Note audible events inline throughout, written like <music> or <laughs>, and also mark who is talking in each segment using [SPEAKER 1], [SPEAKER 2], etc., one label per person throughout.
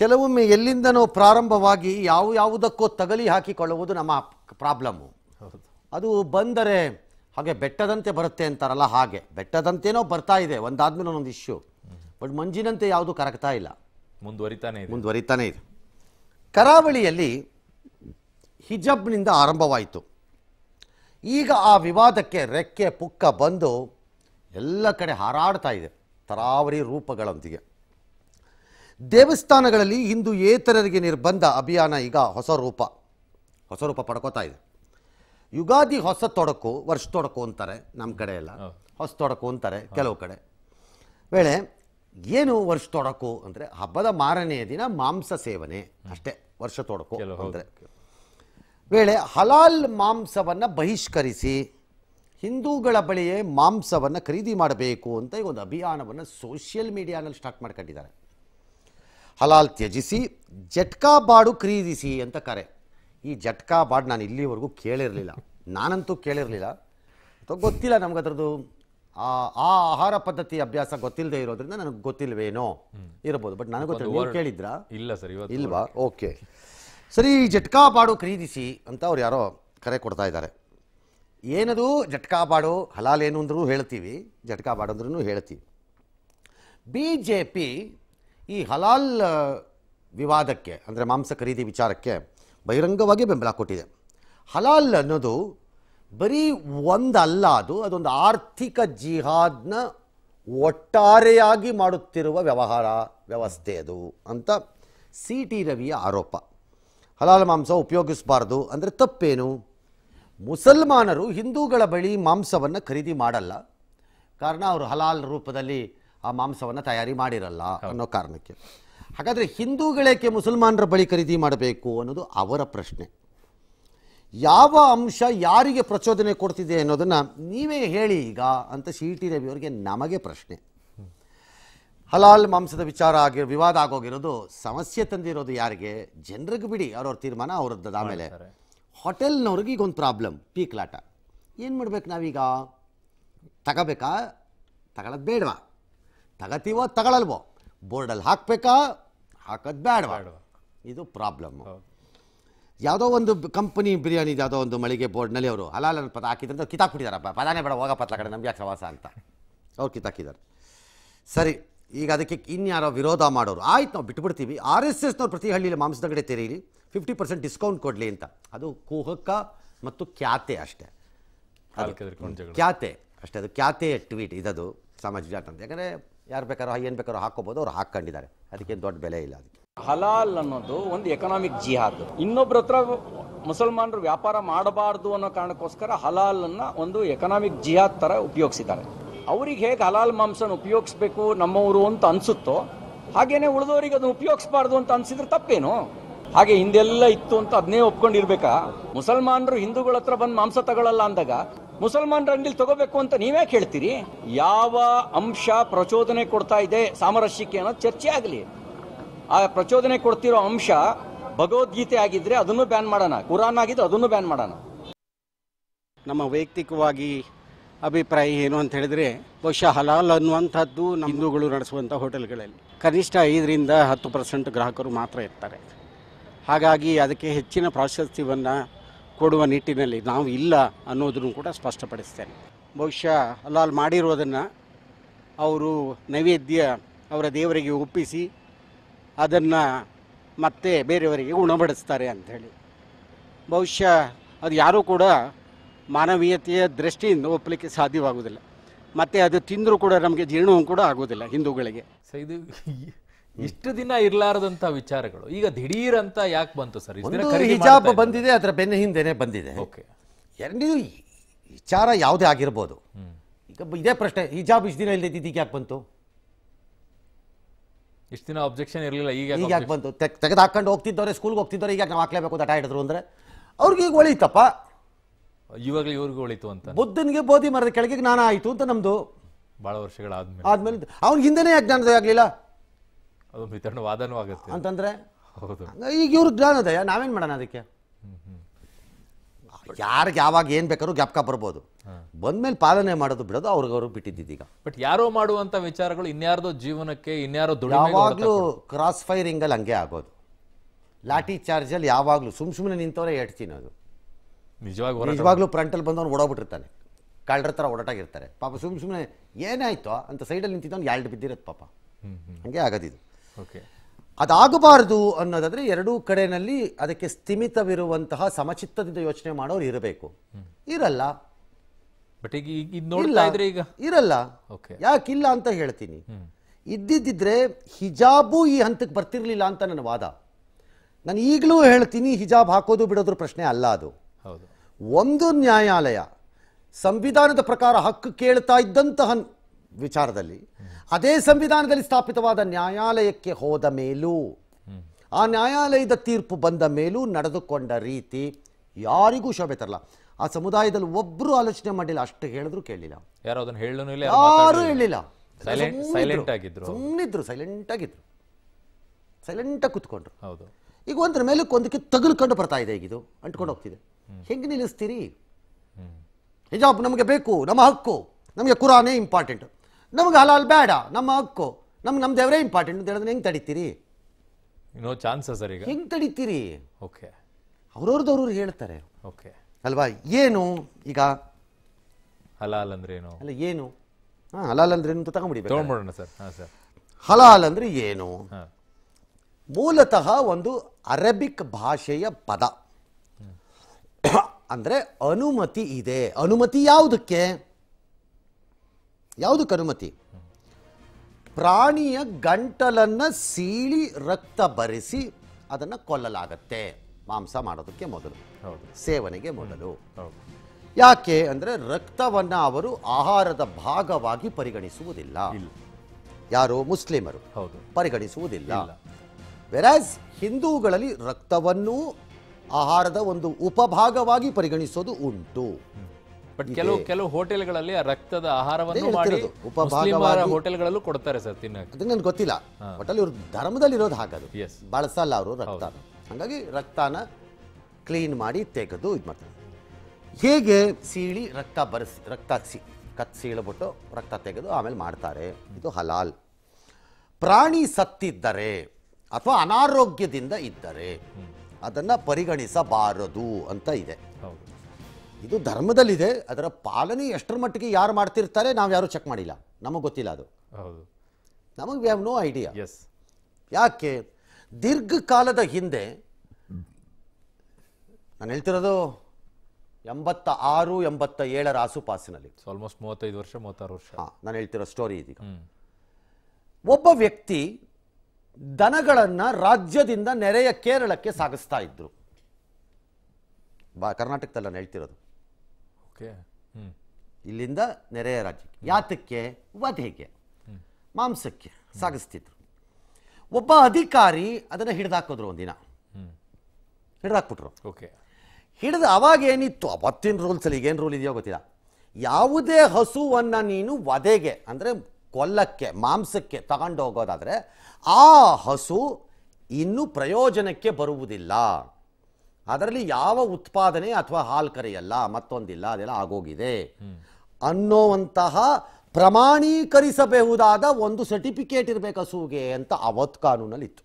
[SPEAKER 1] ಕೆಲವೊಮ್ಮೆ ಎಲ್ಲಿಂದನೋ ಪ್ರಾರಂಭವಾಗಿ ಯಾವ ಯಾವುದಕ್ಕೋ ತಗಲಿ ಹಾಕಿಕೊಳ್ಳುವುದು ನಮ್ಮ ಪ್ರಾಬ್ಲಮ್ಮು ಅದು ಬಂದರೆ ಹಾಗೆ ಬೆಟ್ಟದಂತೆ ಬರುತ್ತೆ ಅಂತಾರಲ್ಲ ಹಾಗೆ ಬೆಟ್ಟದಂತೇನೋ ಬರ್ತಾ ಇದೆ ಒಂದಾದ್ಮೇಲೆ ಒಂದೊಂದು ಇಶ್ಯೂ ಬಟ್ ಮಂಜಿನಂತೆ ಯಾವುದು ಕರಗ್ತಾ ಇಲ್ಲ ಮುಂದುವರಿತಾನೆ ಇದೆ ಮುಂದುವರಿತಾನೆ ಇದೆ ಕರಾವಳಿಯಲ್ಲಿ ಹಿಜಬ್ನಿಂದ ಆರಂಭವಾಯಿತು ಈಗ ಆ ವಿವಾದಕ್ಕೆ ರೆಕ್ಕೆ ಪುಕ್ಕ ಬಂದು ಎಲ್ಲ ಕಡೆ ಹಾರಾಡ್ತಾ ಇದೆ ತರಾವರಿ ರೂಪಗಳೊಂದಿಗೆ ದೇವಸ್ಥಾನಗಳಲ್ಲಿ ಹಿಂದೂ ಏತರರಿಗೆ ನಿರ್ಬಂಧ ಅಭಿಯಾನ ಈಗ ಹೊಸ ರೂಪ ಹೊಸ ರೂಪ ಪಡ್ಕೋತಾ ಇದೆ ಯುಗಾದಿ ಹೊಸ ತೊಡಕು ವರ್ಷ ತೊಡಕು ಅಂತಾರೆ ನಮ್ಮ ಕಡೆ ಎಲ್ಲ ಹೊಸ ತೊಡಕು ಅಂತಾರೆ ಕೆಲವು ಕಡೆ ವೇಳೆ ಏನು ವರ್ಷ ತೊಡಕು ಅಂದರೆ ಹಬ್ಬದ ಮಾರನೆಯ ದಿನ ಮಾಂಸ ಸೇವನೆ ಅಷ್ಟೇ ವರ್ಷ ತೊಡಕು ಅಂದರೆ ವೇಳೆ ಹಲಾಲ್ ಮಾಂಸವನ್ನು ಬಹಿಷ್ಕರಿಸಿ ಹಿಂದೂಗಳ ಬಳಿಯೇ ಮಾಂಸವನ್ನು ಖರೀದಿ ಮಾಡಬೇಕು ಅಂತ ಈ ಒಂದು ಅಭಿಯಾನವನ್ನು ಸೋಷಿಯಲ್ ಮೀಡಿಯಾನಲ್ಲಿ ಸ್ಟಾರ್ಟ್ ಮಾಡ್ಕೊಂಡಿದ್ದಾರೆ ಹಲಾಲ್ ತ್ಯಜಿಸಿ ಜಟ್ಕಾ ಬಾಡು ಖರೀದಿಸಿ ಅಂತ ಕರೆ ಈ ಜಟ್ಕಾ ಬಾಡ್ ನಾನು ಇಲ್ಲಿವರೆಗೂ ಕೇಳಿರಲಿಲ್ಲ ನಾನಂತೂ ಕೇಳಿರಲಿಲ್ಲ ಅಥವಾ ಗೊತ್ತಿಲ್ಲ ನಮ್ಗೆ ಅದರದ್ದು ಆ ಆಹಾರ ಪದ್ಧತಿ ಅಭ್ಯಾಸ ಗೊತ್ತಿಲ್ಲದೆ ಇರೋದ್ರಿಂದ ನನಗೆ ಗೊತ್ತಿಲ್ವೇನೋ ಇರಬಹುದು ಬಟ್ ನನಗೆ ಗೊತ್ತಿಲ್ಲ ಕೇಳಿದ್ರಾ ಇಲ್ಲ ಸರ್ ಇಲ್ವಾ ಓಕೆ ಸರಿ ಜಟ್ಕಾ ಬಾಡು ಖರೀದಿಸಿ ಅಂತ ಅವ್ರು ಯಾರೋ ಕರೆ ಕೊಡ್ತಾ ಇದ್ದಾರೆ ಏನದು ಜಟ್ಕಾ ಬಾಡು ಹಲಾಲ್ ಏನು ಅಂದ್ರೂ ಹೇಳ್ತೀವಿ ಜಟ್ಕಾ ಬಾಡು ಅಂದ್ರೂ ಹೇಳ್ತೀವಿ ಬಿ ಜೆ ಪಿ ಈ ಹಲಾಲ್ ವಿವಾದಕ್ಕೆ ಅಂದರೆ ಮಾಂಸ ಖರೀದಿ ವಿಚಾರಕ್ಕೆ ಬಹಿರಂಗವಾಗಿ ಬೆಂಬಲ ಕೊಟ್ಟಿದೆ ಹಲಾಲ್ ಅನ್ನೋದು ಬರೀ ಒಂದಲ್ಲ ಅದು ಅದೊಂದು ಆರ್ಥಿಕ ಜಿಹಾದ್ನ ಒಟ್ಟಾರೆಯಾಗಿ ಮಾಡುತ್ತಿರುವ ವ್ಯವಹಾರ ವ್ಯವಸ್ಥೆ ಅದು ಅಂತ ಸಿ ಟಿ ರವಿಯ ಆರೋಪ ಹಲಾಲ್ ಮಾಂಸ ಉಪಯೋಗಿಸಬಾರ್ದು ಅಂದರೆ ತಪ್ಪೇನು ಮುಸಲ್ಮಾನರು ಹಿಂದೂಗಳ ಬಳಿ ಮಾಂಸವನ್ನು ಖರೀದಿ ಮಾಡಲ್ಲ ಕಾರಣ ಅವರು ಹಲಾಲ್ ರೂಪದಲ್ಲಿ ಆ ಮಾಂಸವನ್ನು ತಯಾರಿ ಮಾಡಿರಲ್ಲ ಅನ್ನೋ ಕಾರಣಕ್ಕೆ ಹಾಗಾದರೆ ಹಿಂದೂಗಳೇಕೆ ಮುಸಲ್ಮಾನರ ಬಳಿ ಖರೀದಿ ಮಾಡಬೇಕು ಅನ್ನೋದು ಅವರ ಪ್ರಶ್ನೆ ಯಾವ ಅಂಶ ಯಾರಿಗೆ ಪ್ರಚೋದನೆ ಕೊಡ್ತಿದೆ ಅನ್ನೋದನ್ನು ನೀವೇ ಹೇಳಿ ಈಗ ಅಂತ ಸಿ ಟಿ ಅವರಿಗೆ ನಮಗೆ ಪ್ರಶ್ನೆ ಹಲಾಲ್ ಮಾಂಸದ ವಿಚಾರ ಆಗಿ ವಿವಾದ ಆಗೋಗಿರೋದು ಸಮಸ್ಯೆ ತಂದಿರೋದು ಯಾರಿಗೆ ಜನರಿಗೆ ಬಿಡಿ ಅವ್ರವ್ರ ತೀರ್ಮಾನ ಅವ್ರದ್ದು ಆಮೇಲೆ ಹೋಟೆಲ್ನವ್ರಿಗೆ ಒಂದು ಪ್ರಾಬ್ಲಮ್ ಪೀಕ್ಲಾಟ ಏನು ಮಾಡ್ಬೇಕು ನಾವೀಗ ತಗೋಬೇಕಾ ತಗೊಳ್ಳೋದು ಬೇಡವಾ ತಗತೀವೋ ತಗೊಳ್ಳಲ್ವೋ ಬೋರ್ಡಲ್ಲಿ ಹಾಕಬೇಕಾ ಹಾಕೋದು ಬೇಡವಾ ಇದು ಪ್ರಾಬ್ಲಮ್ಮು ಯಾವುದೋ ಒಂದು ಕಂಪನಿ ಬಿರಿಯಾನಿ ಯಾವುದೋ ಒಂದು ಮಳಿಗೆ ಬೋರ್ಡ್ನಲ್ಲಿ ಅವರು ಹಲಾಲ್ ಪದ ಹಾಕಿದ್ರೆ ಕಿತಾಕ್ಬಿಟ್ಟಿದಾರಪ್ಪ ಪದಾನೇ ಬೇಡ ಹೋಗಪ್ಪ ಪತ್ಲ ಕಡೆ ನಮಗೆ ಪ್ರವಾಸ ಅಂತ ಅವ್ರು ಕಿತಾಕಿದ್ದಾರೆ ಸರಿ ಈಗ ಅದಕ್ಕೆ ಇನ್ಯಾರೋ ವಿರೋಧ ಮಾಡೋರು ಆಯ್ತು ನಾವು ಬಿಟ್ಬಿಡ್ತೀವಿ ಆರ್ ಎಸ್ ಎಸ್ನವ್ರು ಪ್ರತಿ ಹಳ್ಳಿಯಲ್ಲಿ ಮಾಂಸದ ಕಡೆ ತೆರೀಲಿ ಫಿಫ್ಟಿ ಪರ್ಸೆಂಟ್ ಡಿಸ್ಕೌಂಟ್ ಕೊಡಲಿ ಅಂತ ಅದು ಕುಹಕ ಮತ್ತು ಖ್ಯಾತೆ ಅಷ್ಟೇ ಖ್ಯಾತೆ ಅಷ್ಟೇ ಅದು ಖ್ಯಾತೆ ಟ್ವೀಟ್ ಇದದು ಸಮಾಜ ಜಾತ ಅಂತ ಯಾಕಂದರೆ ಯಾರು ಬೇಕಾರೋ ಏನು ಬೇಕಾರೋ ಹಾಕೋಬೋದು ಅವ್ರು ಹಾಕ್ಕೊಂಡಿದ್ದಾರೆ ಅದಕ್ಕೆ ದೊಡ್ಡ ಬೆಲೆ ಇಲ್ಲ ಅದಕ್ಕೆ
[SPEAKER 2] ಹಲಾಲ್ ಅನ್ನೋದು ಒಂದು ಎಕನಾಮಿಕ್ ಜಿಹಾದ್ ಇನ್ನೊಬ್ಬರ ಹತ್ರ ಮುಸಲ್ಮಾನರು ವ್ಯಾಪಾರ ಮಾಡಬಾರ್ದು ಅನ್ನೋ ಕಾರಣಕ್ಕೋಸ್ಕರ ಹಲಾಲನ್ನು ಒಂದು ಎಕನಾಮಿಕ್ ಜಿಹಾದ್ ತರ ಉಪಯೋಗಿಸಿದ್ದಾರೆ ಅವ್ರಿಗೆ ಹೇಗೆ ಹಲಾಲ್ ಮಾಂಸನ ಉಪಯೋಗಿಸ್ಬೇಕು ನಮ್ಮವರು ಅಂತ ಅನ್ಸುತ್ತೋ ಹಾಗೇನೆ ಉಳಿದವರಿಗೆ ಅದನ್ನು ಉಪಯೋಗಿಸ್ಬಾರ್ದು ಅಂತ ಅನ್ಸಿದ್ರೆ ತಪ್ಪೇನು ಹಾಗೆ ಹಿಂದೆಲ್ಲ ಇತ್ತು ಅಂತ ಅದನ್ನೇ ಒಪ್ಕೊಂಡಿರ್ಬೇಕಾ ಮುಸಲ್ಮಾನರು ಹಿಂದೂಗಳ ಹತ್ರ ಬಂದು ಮಾಂಸ ತಗೊಳ್ಳಲ್ಲ ಅಂದಾಗ ಮುಸಲ್ಮಾನ್ ಅಂಗಡಿಲಿ ತಗೋಬೇಕು ಅಂತ ನೀವೇ ಕೇಳ್ತೀರಿ ಯಾವ ಅಂಶ ಪ್ರಚೋದನೆ ಕೊಡ್ತಾ ಇದೆ ಸಾಮರಸ್ಯಕ್ಕೆ ಅನ್ನೋದು ಚರ್ಚೆ ಆಗಲಿ ಆ
[SPEAKER 1] ಪ್ರಚೋದನೆ ಕೊಡ್ತಿರೋ ಅಂಶ ಭಗವದ್ಗೀತೆ ಆಗಿದ್ರೆ ಅದನ್ನು ಬ್ಯಾನ್ ಮಾಡೋಣ ಕುರಾನ್ ಆಗಿದ್ರೆ ಅದನ್ನು ಬ್ಯಾನ್ ಮಾಡೋಣ ನಮ್ಮ ವೈಯಕ್ತಿಕವಾಗಿ ಅಭಿಪ್ರಾಯ ಏನು ಅಂತ ಹೇಳಿದ್ರೆ ಬಹುಶಃ ಹಲಾಲ್ ಅನ್ನುವಂಥದ್ದು ನಮ್ದುಗಳು ಹಿಂದೂಗಳು ನಡೆಸುವಂಥ ಹೋಟೆಲ್ಗಳಲ್ಲಿ ಕನಿಷ್ಠ ಐದರಿಂದ ಹತ್ತು ಪರ್ಸೆಂಟ್ ಗ್ರಾಹಕರು ಮಾತ್ರ ಇರ್ತಾರೆ ಹಾಗಾಗಿ ಅದಕ್ಕೆ ಹೆಚ್ಚಿನ ಪ್ರಾಶಸ್ತ್ಯವನ್ನು ಕೊಡುವ ನಿಟ್ಟಿನಲ್ಲಿ ನಾವು ಇಲ್ಲ ಅನ್ನೋದನ್ನು ಕೂಡ ಸ್ಪಷ್ಟಪಡಿಸ್ತೇನೆ ಬಹುಶಃ ಅಲ್ಲಾಲ್ ಮಾಡಿರೋದನ್ನು ಅವರು ನೈವೇದ್ಯ ಅವರ ದೇವರಿಗೆ ಒಪ್ಪಿಸಿ ಅದನ್ನು ಮತ್ತೆ ಬೇರೆಯವರಿಗೆ ಉಣಬಡಿಸ್ತಾರೆ ಅಂಥೇಳಿ ಬಹುಶಃ ಅದು ಯಾರೂ ಕೂಡ ಮಾನವೀಯತೆಯ ದೃಷ್ಟಿಯಿಂದ ಒಪ್ಪಲಿಕ್ಕೆ ಸಾಧ್ಯವಾಗುವುದಿಲ್ಲ ಮತ್ತು ಅದು ತಿಂದರೂ ಕೂಡ ನಮಗೆ ಜೀರ್ಣವೂ ಕೂಡ ಆಗೋದಿಲ್ಲ ಹಿಂದೂಗಳಿಗೆ
[SPEAKER 2] ಸೈದು ಇಷ್ಟು ದಿನ ಇರಲಾರದಂತ ವಿಚಾರಗಳು ಈಗ ದಿಢೀರ್ ಅಂತ ಯಾಕೆ ಬಂತು ಸರ್ ಹಿಜಾಬ್
[SPEAKER 1] ಬಂದಿದೆ ಅದರ ಬೆನ್ನ ಹಿಂದೆನೆ ಬಂದಿದೆ ಓಕೆ ವಿಚಾರ ಯಾವುದೇ ಆಗಿರ್ಬೋದು ಈಗ ಇದೇ ಪ್ರಶ್ನೆ ಹಿಜಾಬ್ ಇಷ್ಟು ದಿನ ಈಗ ಯಾಕೆ ಬಂತು ಇಷ್ಟು ದಿನ ಅಬ್ಜೆಕ್ಷನ್ ಇರಲಿಲ್ಲ ಈಗ ಈಗ ಯಾಕೆ ಬಂತು ತೆಗೆದು ಹಾಕೊಂಡು ಹೋಗ್ತಿದ್ದವ್ರೆ ಸ್ಕೂಲ್ಗೆ ಹೋಗ್ತಿದ್ದವ್ರೆ ಈಗ ನಾವು ಹಾಕ್ಲೇಬೇಕು ಅಂತ ಹಿಡಿದ್ರು ಅಂದರೆ ಅವ್ರಿಗೆ ಈಗ ಒಳಿತಪ್ಪ
[SPEAKER 2] ಇವಾಗಲೇ ಇವ್ರಿಗೆ ಒಳಿತು ಅಂತ
[SPEAKER 1] ಬುದ್ಧನಿಗೆ ಬೋಧಿ ಮರದ ಕೆಳಗೆ ಜ್ಞಾನ ಆಯಿತು ಅಂತ ನಮ್ಮದು
[SPEAKER 2] ಭಾಳ ವರ್ಷಗಳಾದ್ಮೇಲೆ
[SPEAKER 1] ಆದ್ಮೇಲೆ ಅವ್ನಿಗೆ ಹಿಂದೆನೇ ಯಾಕೆ ಜ್ಞಾನದ ಆಗಲಿಲ್ಲ
[SPEAKER 2] ಅದು ಅಂತಂದ್ರೆ ಹೌದು
[SPEAKER 1] ಈಗ ಇವ್ರ ಜ್ಞಾನೋದಯ ನಾವೇನು ಮಾಡೋಣ ಅದಕ್ಕೆ ಯಾರಿಗೆ ಯಾವಾಗ ಏನು ಬೇಕಾದ್ರೂ ಜ್ಞಾಪಕ ಬರ್ಬೋದು ಬಂದ್ಮೇಲೆ ಪಾಲನೆ ಮಾಡೋದು ಬಿಡೋದು ಅವ್ರಿಗವ್ರು ಬಿಟ್ಟಿದ್ದೀಗ
[SPEAKER 2] ಬಟ್ ಯಾರೋ ಮಾಡುವಂಥ ವಿಚಾರಗಳು ಇನ್ಯಾರ್ದೋ ಜೀವನಕ್ಕೆ ಇನ್ಯಾರೋ ಯಾವಾಗಲೂ
[SPEAKER 1] ಕ್ರಾಸ್ ಫೈರಿಂಗಲ್ಲಿ ಹಂಗೆ ಆಗೋದು ಲಾಠಿ ಚಾರ್ಜಲ್ಲಿ ಯಾವಾಗಲೂ ಸುಮ್ ಸುಮ್ಮನೆ ನಿಂತವರೇ ಹೇಳ್ತೀನಿ ತಿನ್ನೋದು ನಿಜವಾಗಿ ನಿಜವಾಗ್ಲೂ ಫ್ರಂಟಲ್ಲಿ ಬಂದವನು ಓಡೋಗ್ಬಿಟ್ಟಿರ್ತಾನೆ ಕಳ್ಳರ ಥರ ಓಡಾಟಾಗಿರ್ತಾರೆ ಪಾಪ ಸುಮ್ ಸುಮ್ಮನೆ ಏನಾಯ್ತೋ ಅಂತ ಸೈಡಲ್ಲಿ ನಿಂತಿದ್ದವನು ಎರಡು ಬಿದ್ದಿರತ್ತೆ ಪಾಪ ಹಂಗೆ ಆಗೋದಿದು ಅದಾಗಬಾರದು ಅನ್ನೋದಾದರೆ ಎರಡೂ ಕಡೆಯಲ್ಲಿ ಅದಕ್ಕೆ ಸ್ಥಿಮಿತವಿರುವಂತಹ ಸಮಚಿತ್ತದಿಂದ ಯೋಚನೆ ಮಾಡೋರು ಇರಬೇಕು ಇರಲ್ಲ
[SPEAKER 2] ಬಟ್ ಈಗ ಈಗ ಈಗ
[SPEAKER 1] ಇರಲ್ಲ ಯಾಕಿಲ್ಲ ಅಂತ ಹೇಳ್ತೀನಿ ಇದ್ದಿದ್ದರೆ ಹಿಜಾಬು ಈ ಹಂತಕ್ಕೆ ಬರ್ತಿರ್ಲಿಲ್ಲ ಅಂತ ನನ್ನ ವಾದ ನಾನು ಈಗಲೂ ಹೇಳ್ತೀನಿ ಹಿಜಾಬ್ ಹಾಕೋದು ಬಿಡೋದ್ರ ಪ್ರಶ್ನೆ ಅಲ್ಲ ಅದು ಒಂದು ನ್ಯಾಯಾಲಯ ಸಂವಿಧಾನದ ಪ್ರಕಾರ ಹಕ್ಕು ಕೇಳ್ತಾ ಇದ್ದಂತಹ ವಿಚಾರದಲ್ಲಿ ಅದೇ ಸಂವಿಧಾನದಲ್ಲಿ ಸ್ಥಾಪಿತವಾದ ನ್ಯಾಯಾಲಯಕ್ಕೆ ಹೋದ ಮೇಲೂ ಆ ನ್ಯಾಯಾಲಯದ ತೀರ್ಪು ಬಂದ ಮೇಲೂ ನಡೆದುಕೊಂಡ ರೀತಿ ಯಾರಿಗೂ ಶೋಭೆ ತರಲ್ಲ ಆ ಸಮುದಾಯದಲ್ಲಿ ಒಬ್ಬರು ಆಲೋಚನೆ ಮಾಡಿಲ್ಲ ಅಷ್ಟು ಹೇಳಿದ್ರು ಕೇಳಲಿಲ್ಲ
[SPEAKER 2] ಯಾರು ಹೇಳಿಲ್ಲ ಹೇಳಲೂ ಯಾರು
[SPEAKER 1] ಹೇಳಿಲ್ಲ ಸೈಲೆಂಟ್ ಆಗಿದ್ರು ಸೈಲೆಂಟ್ ಆಗಿದ್ರು ಕುತ್ಕೊಂಡ್ರು ಹೌದು ಈಗ ಒಂದ್ರ ಮೇಲಕ್ಕೆ ಒಂದಕ್ಕೆ ತಗಲ್ಕೊಂಡು ಬರ್ತಾ ಇದೆ ಈಗ ಇದು ಅಂಟ್ಕೊಂಡು ಹೋಗ್ತಿದೆ ಹೆಂಗ್ ನಿಲ್ಲಿಸ್ತೀರಿ ಹಿಜಾಬ್ ನಮಗೆ ಬೇಕು ನಮ್ಮ ಹಕ್ಕು ನಮಗೆ ಕುರಾನೇ ಇಂಪಾರ್ಟೆಂಟ್ ನಮಗೆ ಹಲಾಲ್ ಬೇಡ ನಮ್ಮ ಹಕ್ಕು ನಮ್ಗೆ ನಮ್ಮ ದೇವರೇ ಇಂಪಾರ್ಟೆಂಟ್ ಅಂತ ಹೇಳಿದ್ರೆ ಹೆಂಗೆ ತಡಿತೀರಿ
[SPEAKER 2] ನೋ ಚಾನ್ಸಸ್ ಸರ್ ಈಗ ಹೆಂಗೆ ತಡಿತೀರಿ ಓಕೆ ಅವ್ರವ್ರು ಹೇಳ್ತಾರೆ ಓಕೆ
[SPEAKER 1] ಅಲ್ವಾ ಏನು ಈಗ
[SPEAKER 2] ಹಲಾಲ್ ಅಂದ್ರೆ ಏನು
[SPEAKER 1] ಅಲ್ಲ ಏನು ಹಾಂ ಹಲಾಲ್ ಅಂದ್ರೆ ಏನು ಅಂತ ತಗೊಂಡ್ಬಿಡಿ ತಗೊಂಡ್ಬಿಡೋಣ ಸರ್ ಹಾಂ ಸರ್ ಹಲಾಲ್ ಅಂದ್ರೆ ಏನು ಮೂಲತಃ ಒಂದು ಅರೇಬಿಕ್ ಭಾಷೆಯ ಪದ <coughs> ಅಂದ್ರೆ ಅನುಮತಿ ಇದೆ ಅನುಮತಿ ಯಾವುದಕ್ಕೆ ಯಾವುದು ಅನುಮತಿ ಪ್ರಾಣಿಯ ಗಂಟಲನ್ನು ಸೀಳಿ ರಕ್ತ ಬರೆಸಿ ಅದನ್ನು ಕೊಲ್ಲಲಾಗತ್ತೆ ಮಾಂಸ ಮಾಡೋದಕ್ಕೆ ಮೊದಲು ಸೇವನೆಗೆ ಮೊದಲು ಯಾಕೆ ಅಂದರೆ ರಕ್ತವನ್ನು ಅವರು ಆಹಾರದ ಭಾಗವಾಗಿ ಪರಿಗಣಿಸುವುದಿಲ್ಲ ಯಾರು ಮುಸ್ಲಿಮರು ಪರಿಗಣಿಸುವುದಿಲ್ಲ ವೆರಾಸ್ ಹಿಂದೂಗಳಲ್ಲಿ ರಕ್ತವನ್ನು ಆಹಾರದ ಒಂದು ಉಪಭಾಗವಾಗಿ ಪರಿಗಣಿಸೋದು ಉಂಟು ಬಟ್ ಕೆಲವು
[SPEAKER 2] ಕೆಲವು ಹೋಟೆಲ್ಗಳಲ್ಲಿ ರಕ್ತದ ಆಹಾರವನ್ನು ಮಾಡಿ ಉಪಭಾಗವಾರ ಹೋಟೆಲ್ಗಳಲ್ಲೂ ಕೊಡ್ತಾರೆ ಸರ್ ತಿನ್ನಕ್ಕೆ
[SPEAKER 1] ಅದು ನನಗೆ ಗೊತ್ತಿಲ್ಲ ಒಟ್ಟಲ್ಲಿ ಇವ್ರ ಧರ್ಮದಲ್ಲಿ ಇರೋದು ಎಸ್ ಬಳಸಲ್ಲ ಅವರು ರಕ್ತ ಹಾಗಾಗಿ ರಕ್ತಾನ ಕ್ಲೀನ್ ಮಾಡಿ ತೆಗೆದು ಇದು ಮಾಡ್ತಾರೆ ಹೇಗೆ ಸೀಳಿ ರಕ್ತ ಬರೆಸಿ ರಕ್ತ ಸಿ ಕತ್ ಸೀಳಿಬಿಟ್ಟು ರಕ್ತ ತೆಗೆದು ಆಮೇಲೆ ಮಾಡ್ತಾರೆ ಇದು ಹಲಾಲ್ ಪ್ರಾಣಿ ಸತ್ತಿದ್ದರೆ ಅಥವಾ ಅನಾರೋಗ್ಯದಿಂದ ಇದ್ದರೆ ಅದನ್ನು ಪರಿಗಣಿಸಬಾರದು ಅಂತ ಇದೆ ಇದು ಧರ್ಮದಲ್ಲಿದೆ ಅದರ ಪಾಲನೆ ಎಷ್ಟರ ಮಟ್ಟಿಗೆ ಯಾರು ಮಾಡ್ತಿರ್ತಾರೆ ನಾವು ಯಾರು ಚೆಕ್ ಮಾಡಿಲ್ಲ ನಮಗೆ ಗೊತ್ತಿಲ್ಲ ಅದು ಹೌದು ನಮಗೆ we have no idea yes ಯಾಕೆ ದೀರ್ಘಕಾಲದ ಹಿಂದೆ ನಾನು ಹೇಳ್ತಿರೋದು ಎಂಬತ್ತ ಆರು ಎಂಬತ್ತ ಏಳರ ಆಸುಪಾಸಿನಲ್ಲಿ ಆಲ್ಮೋಸ್ಟ್ ಮೂವತ್ತೈದು ವರ್ಷ ಮೂವತ್ತಾರು ವರ್ಷ ನಾನು ಹೇಳ್ತಿರೋ ಸ್ಟೋರಿ ಇದೀಗ ಒಬ್ಬ ವ್ಯಕ್ತಿ ದನಗಳನ್ನು ರಾಜ್ಯದಿಂದ ನೆರೆಯ ಕೇರಳಕ್ಕೆ ಸಾಗಿಸ್ತಾ ಇದ್ರು ಬಾ ಕರ್ನಾಟಕದಲ್ಲಿ ನಾನು ಹೇಳ್ತಿರೋದು ಓಕೆ ಇಲ್ಲಿಂದ ನೆರೆಯ ರಾಜ್ಯಕ್ಕೆ ಯಾತಕ್ಕೆ ವಧೆಗೆ ಮಾಂಸಕ್ಕೆ ಸಾಗಿಸ್ತಿದ್ರು ಒಬ್ಬ ಅಧಿಕಾರಿ ಅದನ್ನು ಹಿಡಿದಾಕಿದ್ರು ಒಂದಿನ ಹಿಡಿದಾಕ್ಬಿಟ್ರು ಓಕೆ ಹಿಡಿದು ಅವಾಗ ಏನಿತ್ತು ಅವತ್ತಿನ ರೂಲ್ಸಲ್ಲಿ ಏನು ರೂಲ್ ಇದೆಯೋ ಗೊತ್ತಿಲ್ಲ ಯಾವುದೇ ಹಸುವನ್ನು ನೀನು ವಧೆಗೆ ಅಂದರೆ ಕೊಲ್ಲಕ್ಕೆ ಮಾಂಸಕ್ಕೆ ತಗೊಂಡು ಹೋಗೋದಾದರೆ ಆ ಹಸು ಇನ್ನು ಪ್ರಯೋಜನಕ್ಕೆ ಬರುವುದಿಲ್ಲ ಅದರಲ್ಲಿ ಯಾವ ಉತ್ಪಾದನೆ ಅಥವಾ ಹಾಲ್ ಕರೆಯಲ್ಲ ಮತ್ತೊಂದಿಲ್ಲ ಅದೆಲ್ಲ ಆಗೋಗಿದೆ ಅನ್ನೋವಂತಹ ಪ್ರಮಾಣೀಕರಿಸಬಹುದಾದ ಒಂದು ಸರ್ಟಿಫಿಕೇಟ್ ಇರಬೇಕು ಹಸುಗೆ ಅಂತ ಕಾನೂನಲ್ಲಿ ಕಾನೂನಲ್ಲಿತ್ತು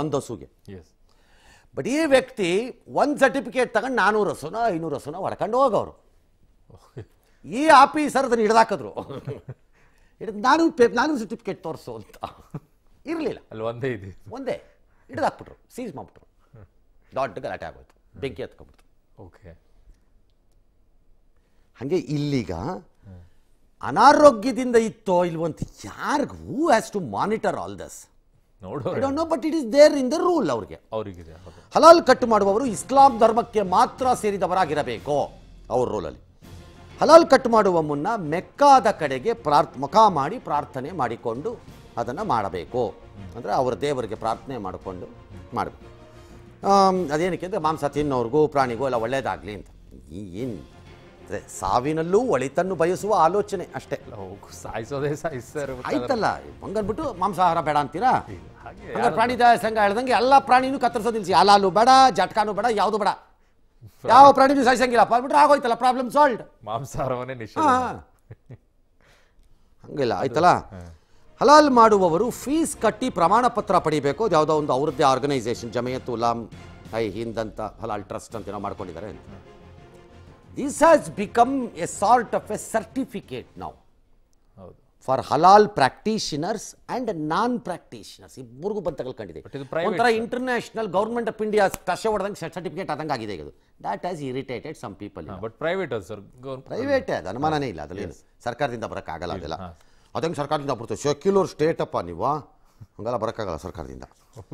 [SPEAKER 1] ಒಂದು ಹಸುಗೆ ಬಟ್ ಈ ವ್ಯಕ್ತಿ ಒಂದು ಸರ್ಟಿಫಿಕೇಟ್ ತಗೊಂಡು ನಾನೂರು ಹಸುನ ಐನೂರು ಹಸುನ ಹೊಡ್ಕೊಂಡು ಹೋಗೋರು ಈ ಆಫೀಸರ್ ಅದನ್ನು ಹಿಡ್ದಾಕಿದ್ರು ನಾನು ನಾನು ಸರ್ಟಿಫಿಕೇಟ್ ತೋರಿಸು ಅಂತ ಇರಲಿಲ್ಲ ಅಲ್ಲಿ ಒಂದೇ ಇದೆ ಒಂದೇ ಹಿಡ್ದಾಕ್ಬಿಟ್ರು ಸೀಸ್ ಮಾಡ್ಬಿಟ್ರು ದೊಡ್ಡ ಗಲಾಟೆ ಆಗೋಯ್ತು ಬೆಂಕಿ ಎತ್ಕೊಂಡ್ಬಿಡ್ತು ಓಕೆ ಹಾಗೆ ಇಲ್ಲೀಗ ಅನಾರೋಗ್ಯದಿಂದ ಇತ್ತೋ ಇಲ್ವಂತ ಯಾರಿಗೂ who has to monitor all this no but it is there in the rule ಅವ್ರಿಗೆ ಅವರಿಗೆ ಹಲಾಲ್ ಕಟ್ ಮಾಡುವವರು ಇಸ್ಲಾಂ ಧರ್ಮಕ್ಕೆ ಮಾತ್ರ ಸೇರಿದವರಾಗಿರಬೇಕು ಅವ್ರ ರೂಲಲ್ಲಿ ಹಲಾಲ್ ಕಟ್ ಮಾಡುವ ಮುನ್ನ ಮೆಕ್ಕಾದ ಕಡೆಗೆ ಪ್ರಾರ್ಥ ಮುಖ ಮಾಡಿ ಪ್ರಾರ್ಥನೆ ಮಾಡಿಕೊಂಡು ಅದನ್ನು ಮಾಡಬೇಕು ಅಂದರೆ ಅವರ ದೇವರಿಗೆ ಪ್ರಾರ್ಥನೆ ಮಾಡಿಕೊಂಡು ಮಾಡಬೇಕು ಅದೇನಕ್ಕೆ ಅಂದರೆ ಮಾಂಸ ತಿನ್ನೋರಿಗೂ ಪ್ರಾಣಿಗೂ ಎಲ್ಲ ಒಳ್ಳೇದಾಗಲಿ ಅಂತ ಏನು ಸಾವಿನಲ್ಲೂ ಒಳಿತನ್ನು ಬಯಸುವ ಆಲೋಚನೆ ಅಷ್ಟೇ
[SPEAKER 2] ಸಾಯಿಸೋದೇ ಸಾಯಿಸ್ತಾರೆ ಆಯ್ತಲ್ಲ
[SPEAKER 1] ಹಂಗನ್ಬಿಟ್ಟು ಮಾಂಸಾಹಾರ ಬೇಡ ಅಂತೀರಾ
[SPEAKER 2] ಹಂಗಾರೆ ಪ್ರಾಣಿ
[SPEAKER 1] ಸಂಘ ಹೇಳ್ದಂಗೆ ಎಲ್ಲ ಪ್ರಾಣಿನೂ ನಿಲ್ಸಿ ಅಲಾಲು ಬೇಡ ಜಟ್ಕಾನು ಬೇಡ ಯಾವುದು ಬೇಡ ಯಾವ ಪ್ರಾಣಿನೂ ಸಾಯಿಸಂಗಿಲ್ಲ ಅಂದ್ಬಿಟ್ರೆ ಆಗೋಯ್ತಲ್ಲ ಪ್ರಾಬ್ಲಮ್ ಸಾಲ್ವ್
[SPEAKER 2] ಮಾಂಸಾಹಾರವನ್ನೇ ನಿಷೇಧ
[SPEAKER 1] ಹಂಗಿಲ್ಲ ಆಯ್ತಲ್ಲ ಹಲಾಲ್ ಮಾಡುವವರು ಫೀಸ್ ಕಟ್ಟಿ ಪ್ರಮಾಣ ಪತ್ರ ಪಡಿಬೇಕು ಅದು ಯಾವುದೋ ಒಂದು ಅವ್ರದ್ದೇ ಆರ್ಗನೈಸೇಷನ್ ಜಮಯತ್ ಉಲಾಮ್ ಐ ಹಿಂದ್ ಅಂತ ಹಲಾಲ್ ಟ್ರಸ್ಟ್ ಅಂತ ಏನೋ ಮಾಡ್ಕೊಂಡಿದ್ದಾರೆ ಅಂತ this has become a sort of a certificate ನಾವು ಫಾರ್ ಹಲಾಲ್ ಪ್ರಾಕ್ಟೀಷನರ್ಸ್ ಅಂಡ್ ನಾನ್ ಪ್ರಾಕ್ಟೀಷನರ್ಸ್ ಇಬ್ಬರಿಗೂ ಬಂತ ಕಲ್ಕೊಂಡಿದೆ ಒಂಥರ ಇಂಟರ್ನ್ಯಾಷನಲ್ ಗೌರ್ಮೆಂಟ್ ಆಫ್ ಇಂಡಿಯಾ ಕಷ ಹೊಡೆದಂಗೆ ಸರ್ಟಿಫಿಕೇಟ್ ಆದಂಗೆ ಆಗಿದೆ ಇದು that has irritated some people but private sir ಪ್ರೈವೇಟೇ ಅದು ಅನುಮಾನನೇ ಇಲ್ಲ ಅದರಲ್ಲಿ ಸರ್ಕಾರದಿಂದ ಬರೋಕ್ಕಾಗಲ್ಲ ಅದೆಲ್ಲ ಅದಂಗೆ ಸರ್ಕಾರದಿಂದ ಬರ್ತದೆ ಸೆಕ್ಯುಲರ್ ಸ್ಟೇಟಪ್ಪ ನೀವು ಹಂಗೆಲ್ಲ ಬರೋಕ್ಕಾಗಲ್ಲ ಸರ್ಕಾರದಿಂದ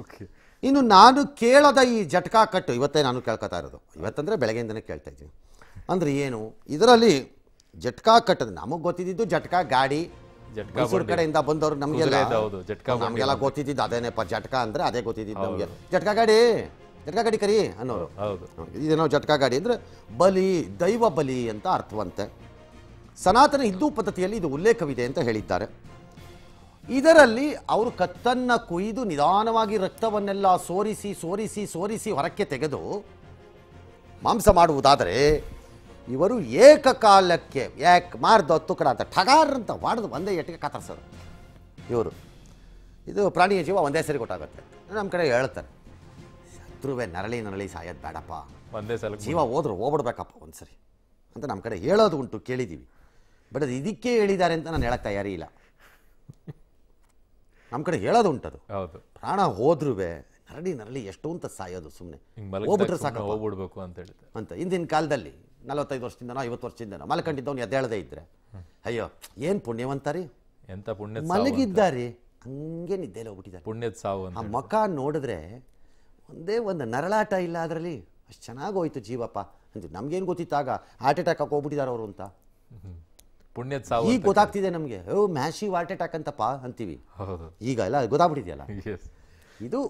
[SPEAKER 1] ಓಕೆ ಇನ್ನು ನಾನು ಕೇಳದ ಈ ಜಟ್ಕಾ ಕಟ್ಟು ಇವತ್ತೇ ನಾನು ಕೇಳ್ಕೊತಾ ಇರೋದು ಇವತ್ತಂದರೆ ಬೆಳಗ್ಗೆಯಿಂದನೇ ಕೇಳ್ತಾ ಇದ್ದೀನಿ ಅಂದರೆ ಏನು ಇದರಲ್ಲಿ ಜಟ್ಕಾ ಕಟ್ಟದು ನಮಗೆ ಗೊತ್ತಿದ್ದು ಜಟ್ಕಾ ಗಾಡಿ
[SPEAKER 2] ಮೈಸೂರು ಕಡೆಯಿಂದ ಬಂದವರು ನಮಗೆಲ್ಲ ನಮಗೆಲ್ಲ
[SPEAKER 1] ಗೊತ್ತಿದ್ದು ಅದೇನೇಪ್ಪ ಜಟ್ಕಾ ಅಂದರೆ ಅದೇ ಗೊತ್ತಿದ್ದು ನಮಗೆ ಜಟ್ಕಾ ಗಾಡಿ ಜಟ್ಕಾ ಗಾಡಿ ಕರಿ ಅನ್ನೋರು ಇದೇನೋ ಜಟ್ಕಾ ಗಾಡಿ ಅಂದರೆ ಬಲಿ ದೈವ ಬಲಿ ಅಂತ ಅರ್ಥವಂತೆ ಸನಾತನ ಹಿಂದೂ ಪದ್ಧತಿಯಲ್ಲಿ ಇದು ಉಲ್ಲೇಖವಿದೆ ಅಂತ ಹೇಳಿದ್ದಾರೆ ಇದರಲ್ಲಿ ಅವರು ಕತ್ತನ್ನು ಕುಯ್ದು ನಿಧಾನವಾಗಿ ರಕ್ತವನ್ನೆಲ್ಲ ಸೋರಿಸಿ ಸೋರಿಸಿ ಸೋರಿಸಿ ಹೊರಕ್ಕೆ ತೆಗೆದು ಮಾಂಸ ಮಾಡುವುದಾದರೆ ಇವರು ಏಕಕಾಲಕ್ಕೆ ಯಾಕೆ ಮಾರ್ದ ಹತ್ತು ಕಡ ಅಂತ ಠಗಾರ್ ಅಂತ ಒಂದೇ ಎಟ್ಟಿಗೆ ಕಾತರಿಸೋದು ಇವರು ಇದು ಪ್ರಾಣಿಯ ಜೀವ ಒಂದೇ ಸರಿ ಕೊಟ್ಟಾಗುತ್ತೆ ನಮ್ಮ ಕಡೆ ಹೇಳ್ತಾರೆ ಶತ್ರುವೆ ನರಳಿ ನರಳಿ ಸಾಯೋದು ಬೇಡಪ್ಪ ಒಂದೇ ಸಲ ಜೀವ ಹೋದ್ರು ಹೋಗ್ಬಿಡ್ಬೇಕಪ್ಪ ಒಂದ್ಸರಿ ಅಂತ ನಮ್ಮ ಕಡೆ ಹೇಳೋದು ಉಂಟು ಕೇಳಿದ್ದೀವಿ ಬಟ್ ಅದು ಇದಕ್ಕೆ ಹೇಳಿದ್ದಾರೆ ಅಂತ ನಾನು ಹೇಳಕ್ಕೆ ತಯಾರಿ ಇಲ್ಲ ನಮ್ಮ ಕಡೆ ಹೇಳೋದು ಉಂಟದು ಹೌದು ಪ್ರಾಣ ಹೋದ್ರೂ ನರಳಿ ನರಳಿ ಎಷ್ಟು ಅಂತ ಸಾಯೋದು ಸುಮ್ಮನೆ ಹೋಗ್ಬಿಟ್ರೆ ಸಾಕು
[SPEAKER 2] ಹೋಗ್ಬಿಡ್ಬೇಕು ಅಂತ ಹೇಳಿ
[SPEAKER 1] ಅಂತ ಹಿಂದಿನ ಕಾಲದಲ್ಲಿ ನಲವತ್ತೈದು ವರ್ಷದಿಂದನೋ ಐವತ್ತು ವರ್ಷದಿಂದನೋ ಮಲ್ಕೊಂಡಿದ್ದವನು ಎದ್ದೇಳದೇ ಇದ್ರೆ ಅಯ್ಯೋ ಏನು ಪುಣ್ಯವಂತಾರಿ
[SPEAKER 2] ಎಂತ ಪುಣ್ಯ ಮಲಗಿದ್ದಾರೆ
[SPEAKER 1] ಹಂಗೆ ನಿದ್ದೆಲ್ಲ ಹೋಗ್ಬಿಟ್ಟಿದ್ದಾರೆ ಪುಣ್ಯದ ಸಾವು ಆ ಮಕ ನೋಡಿದ್ರೆ ಒಂದೇ ಒಂದು ನರಳಾಟ ಇಲ್ಲ ಅದರಲ್ಲಿ ಅಷ್ಟು ಚೆನ್ನಾಗಿ ಹೋಯ್ತು ಜೀವಪ್ಪ ಅಂತ ಗೊತ್ತಿತ್ತು ಆಗ ಹಾರ್ಟ್ ಅಟ್ಯಾಕ್ ಹೋಗ್ಬಿಟ್ಟಿದ್ದಾರೆ ಅವರು ಅಂತ
[SPEAKER 2] ಪುಣ್ಯದ ಸಾವು ಈಗ ಗೊತ್ತಾಗ್ತಿದೆ
[SPEAKER 1] ನಮಗೆ ಓ ಮ್ಯಾಶಿ ವಾರ್ಟ್ ಅಟ್ಯಾಕ್ ಅಂತಪ್ಪ ಅಂತೀವಿ ಈಗ ಎಲ್ಲ ಗೊತ್ತಾಗ್ಬಿಟ್ಟಿದೆಯಲ್ಲ ಇದು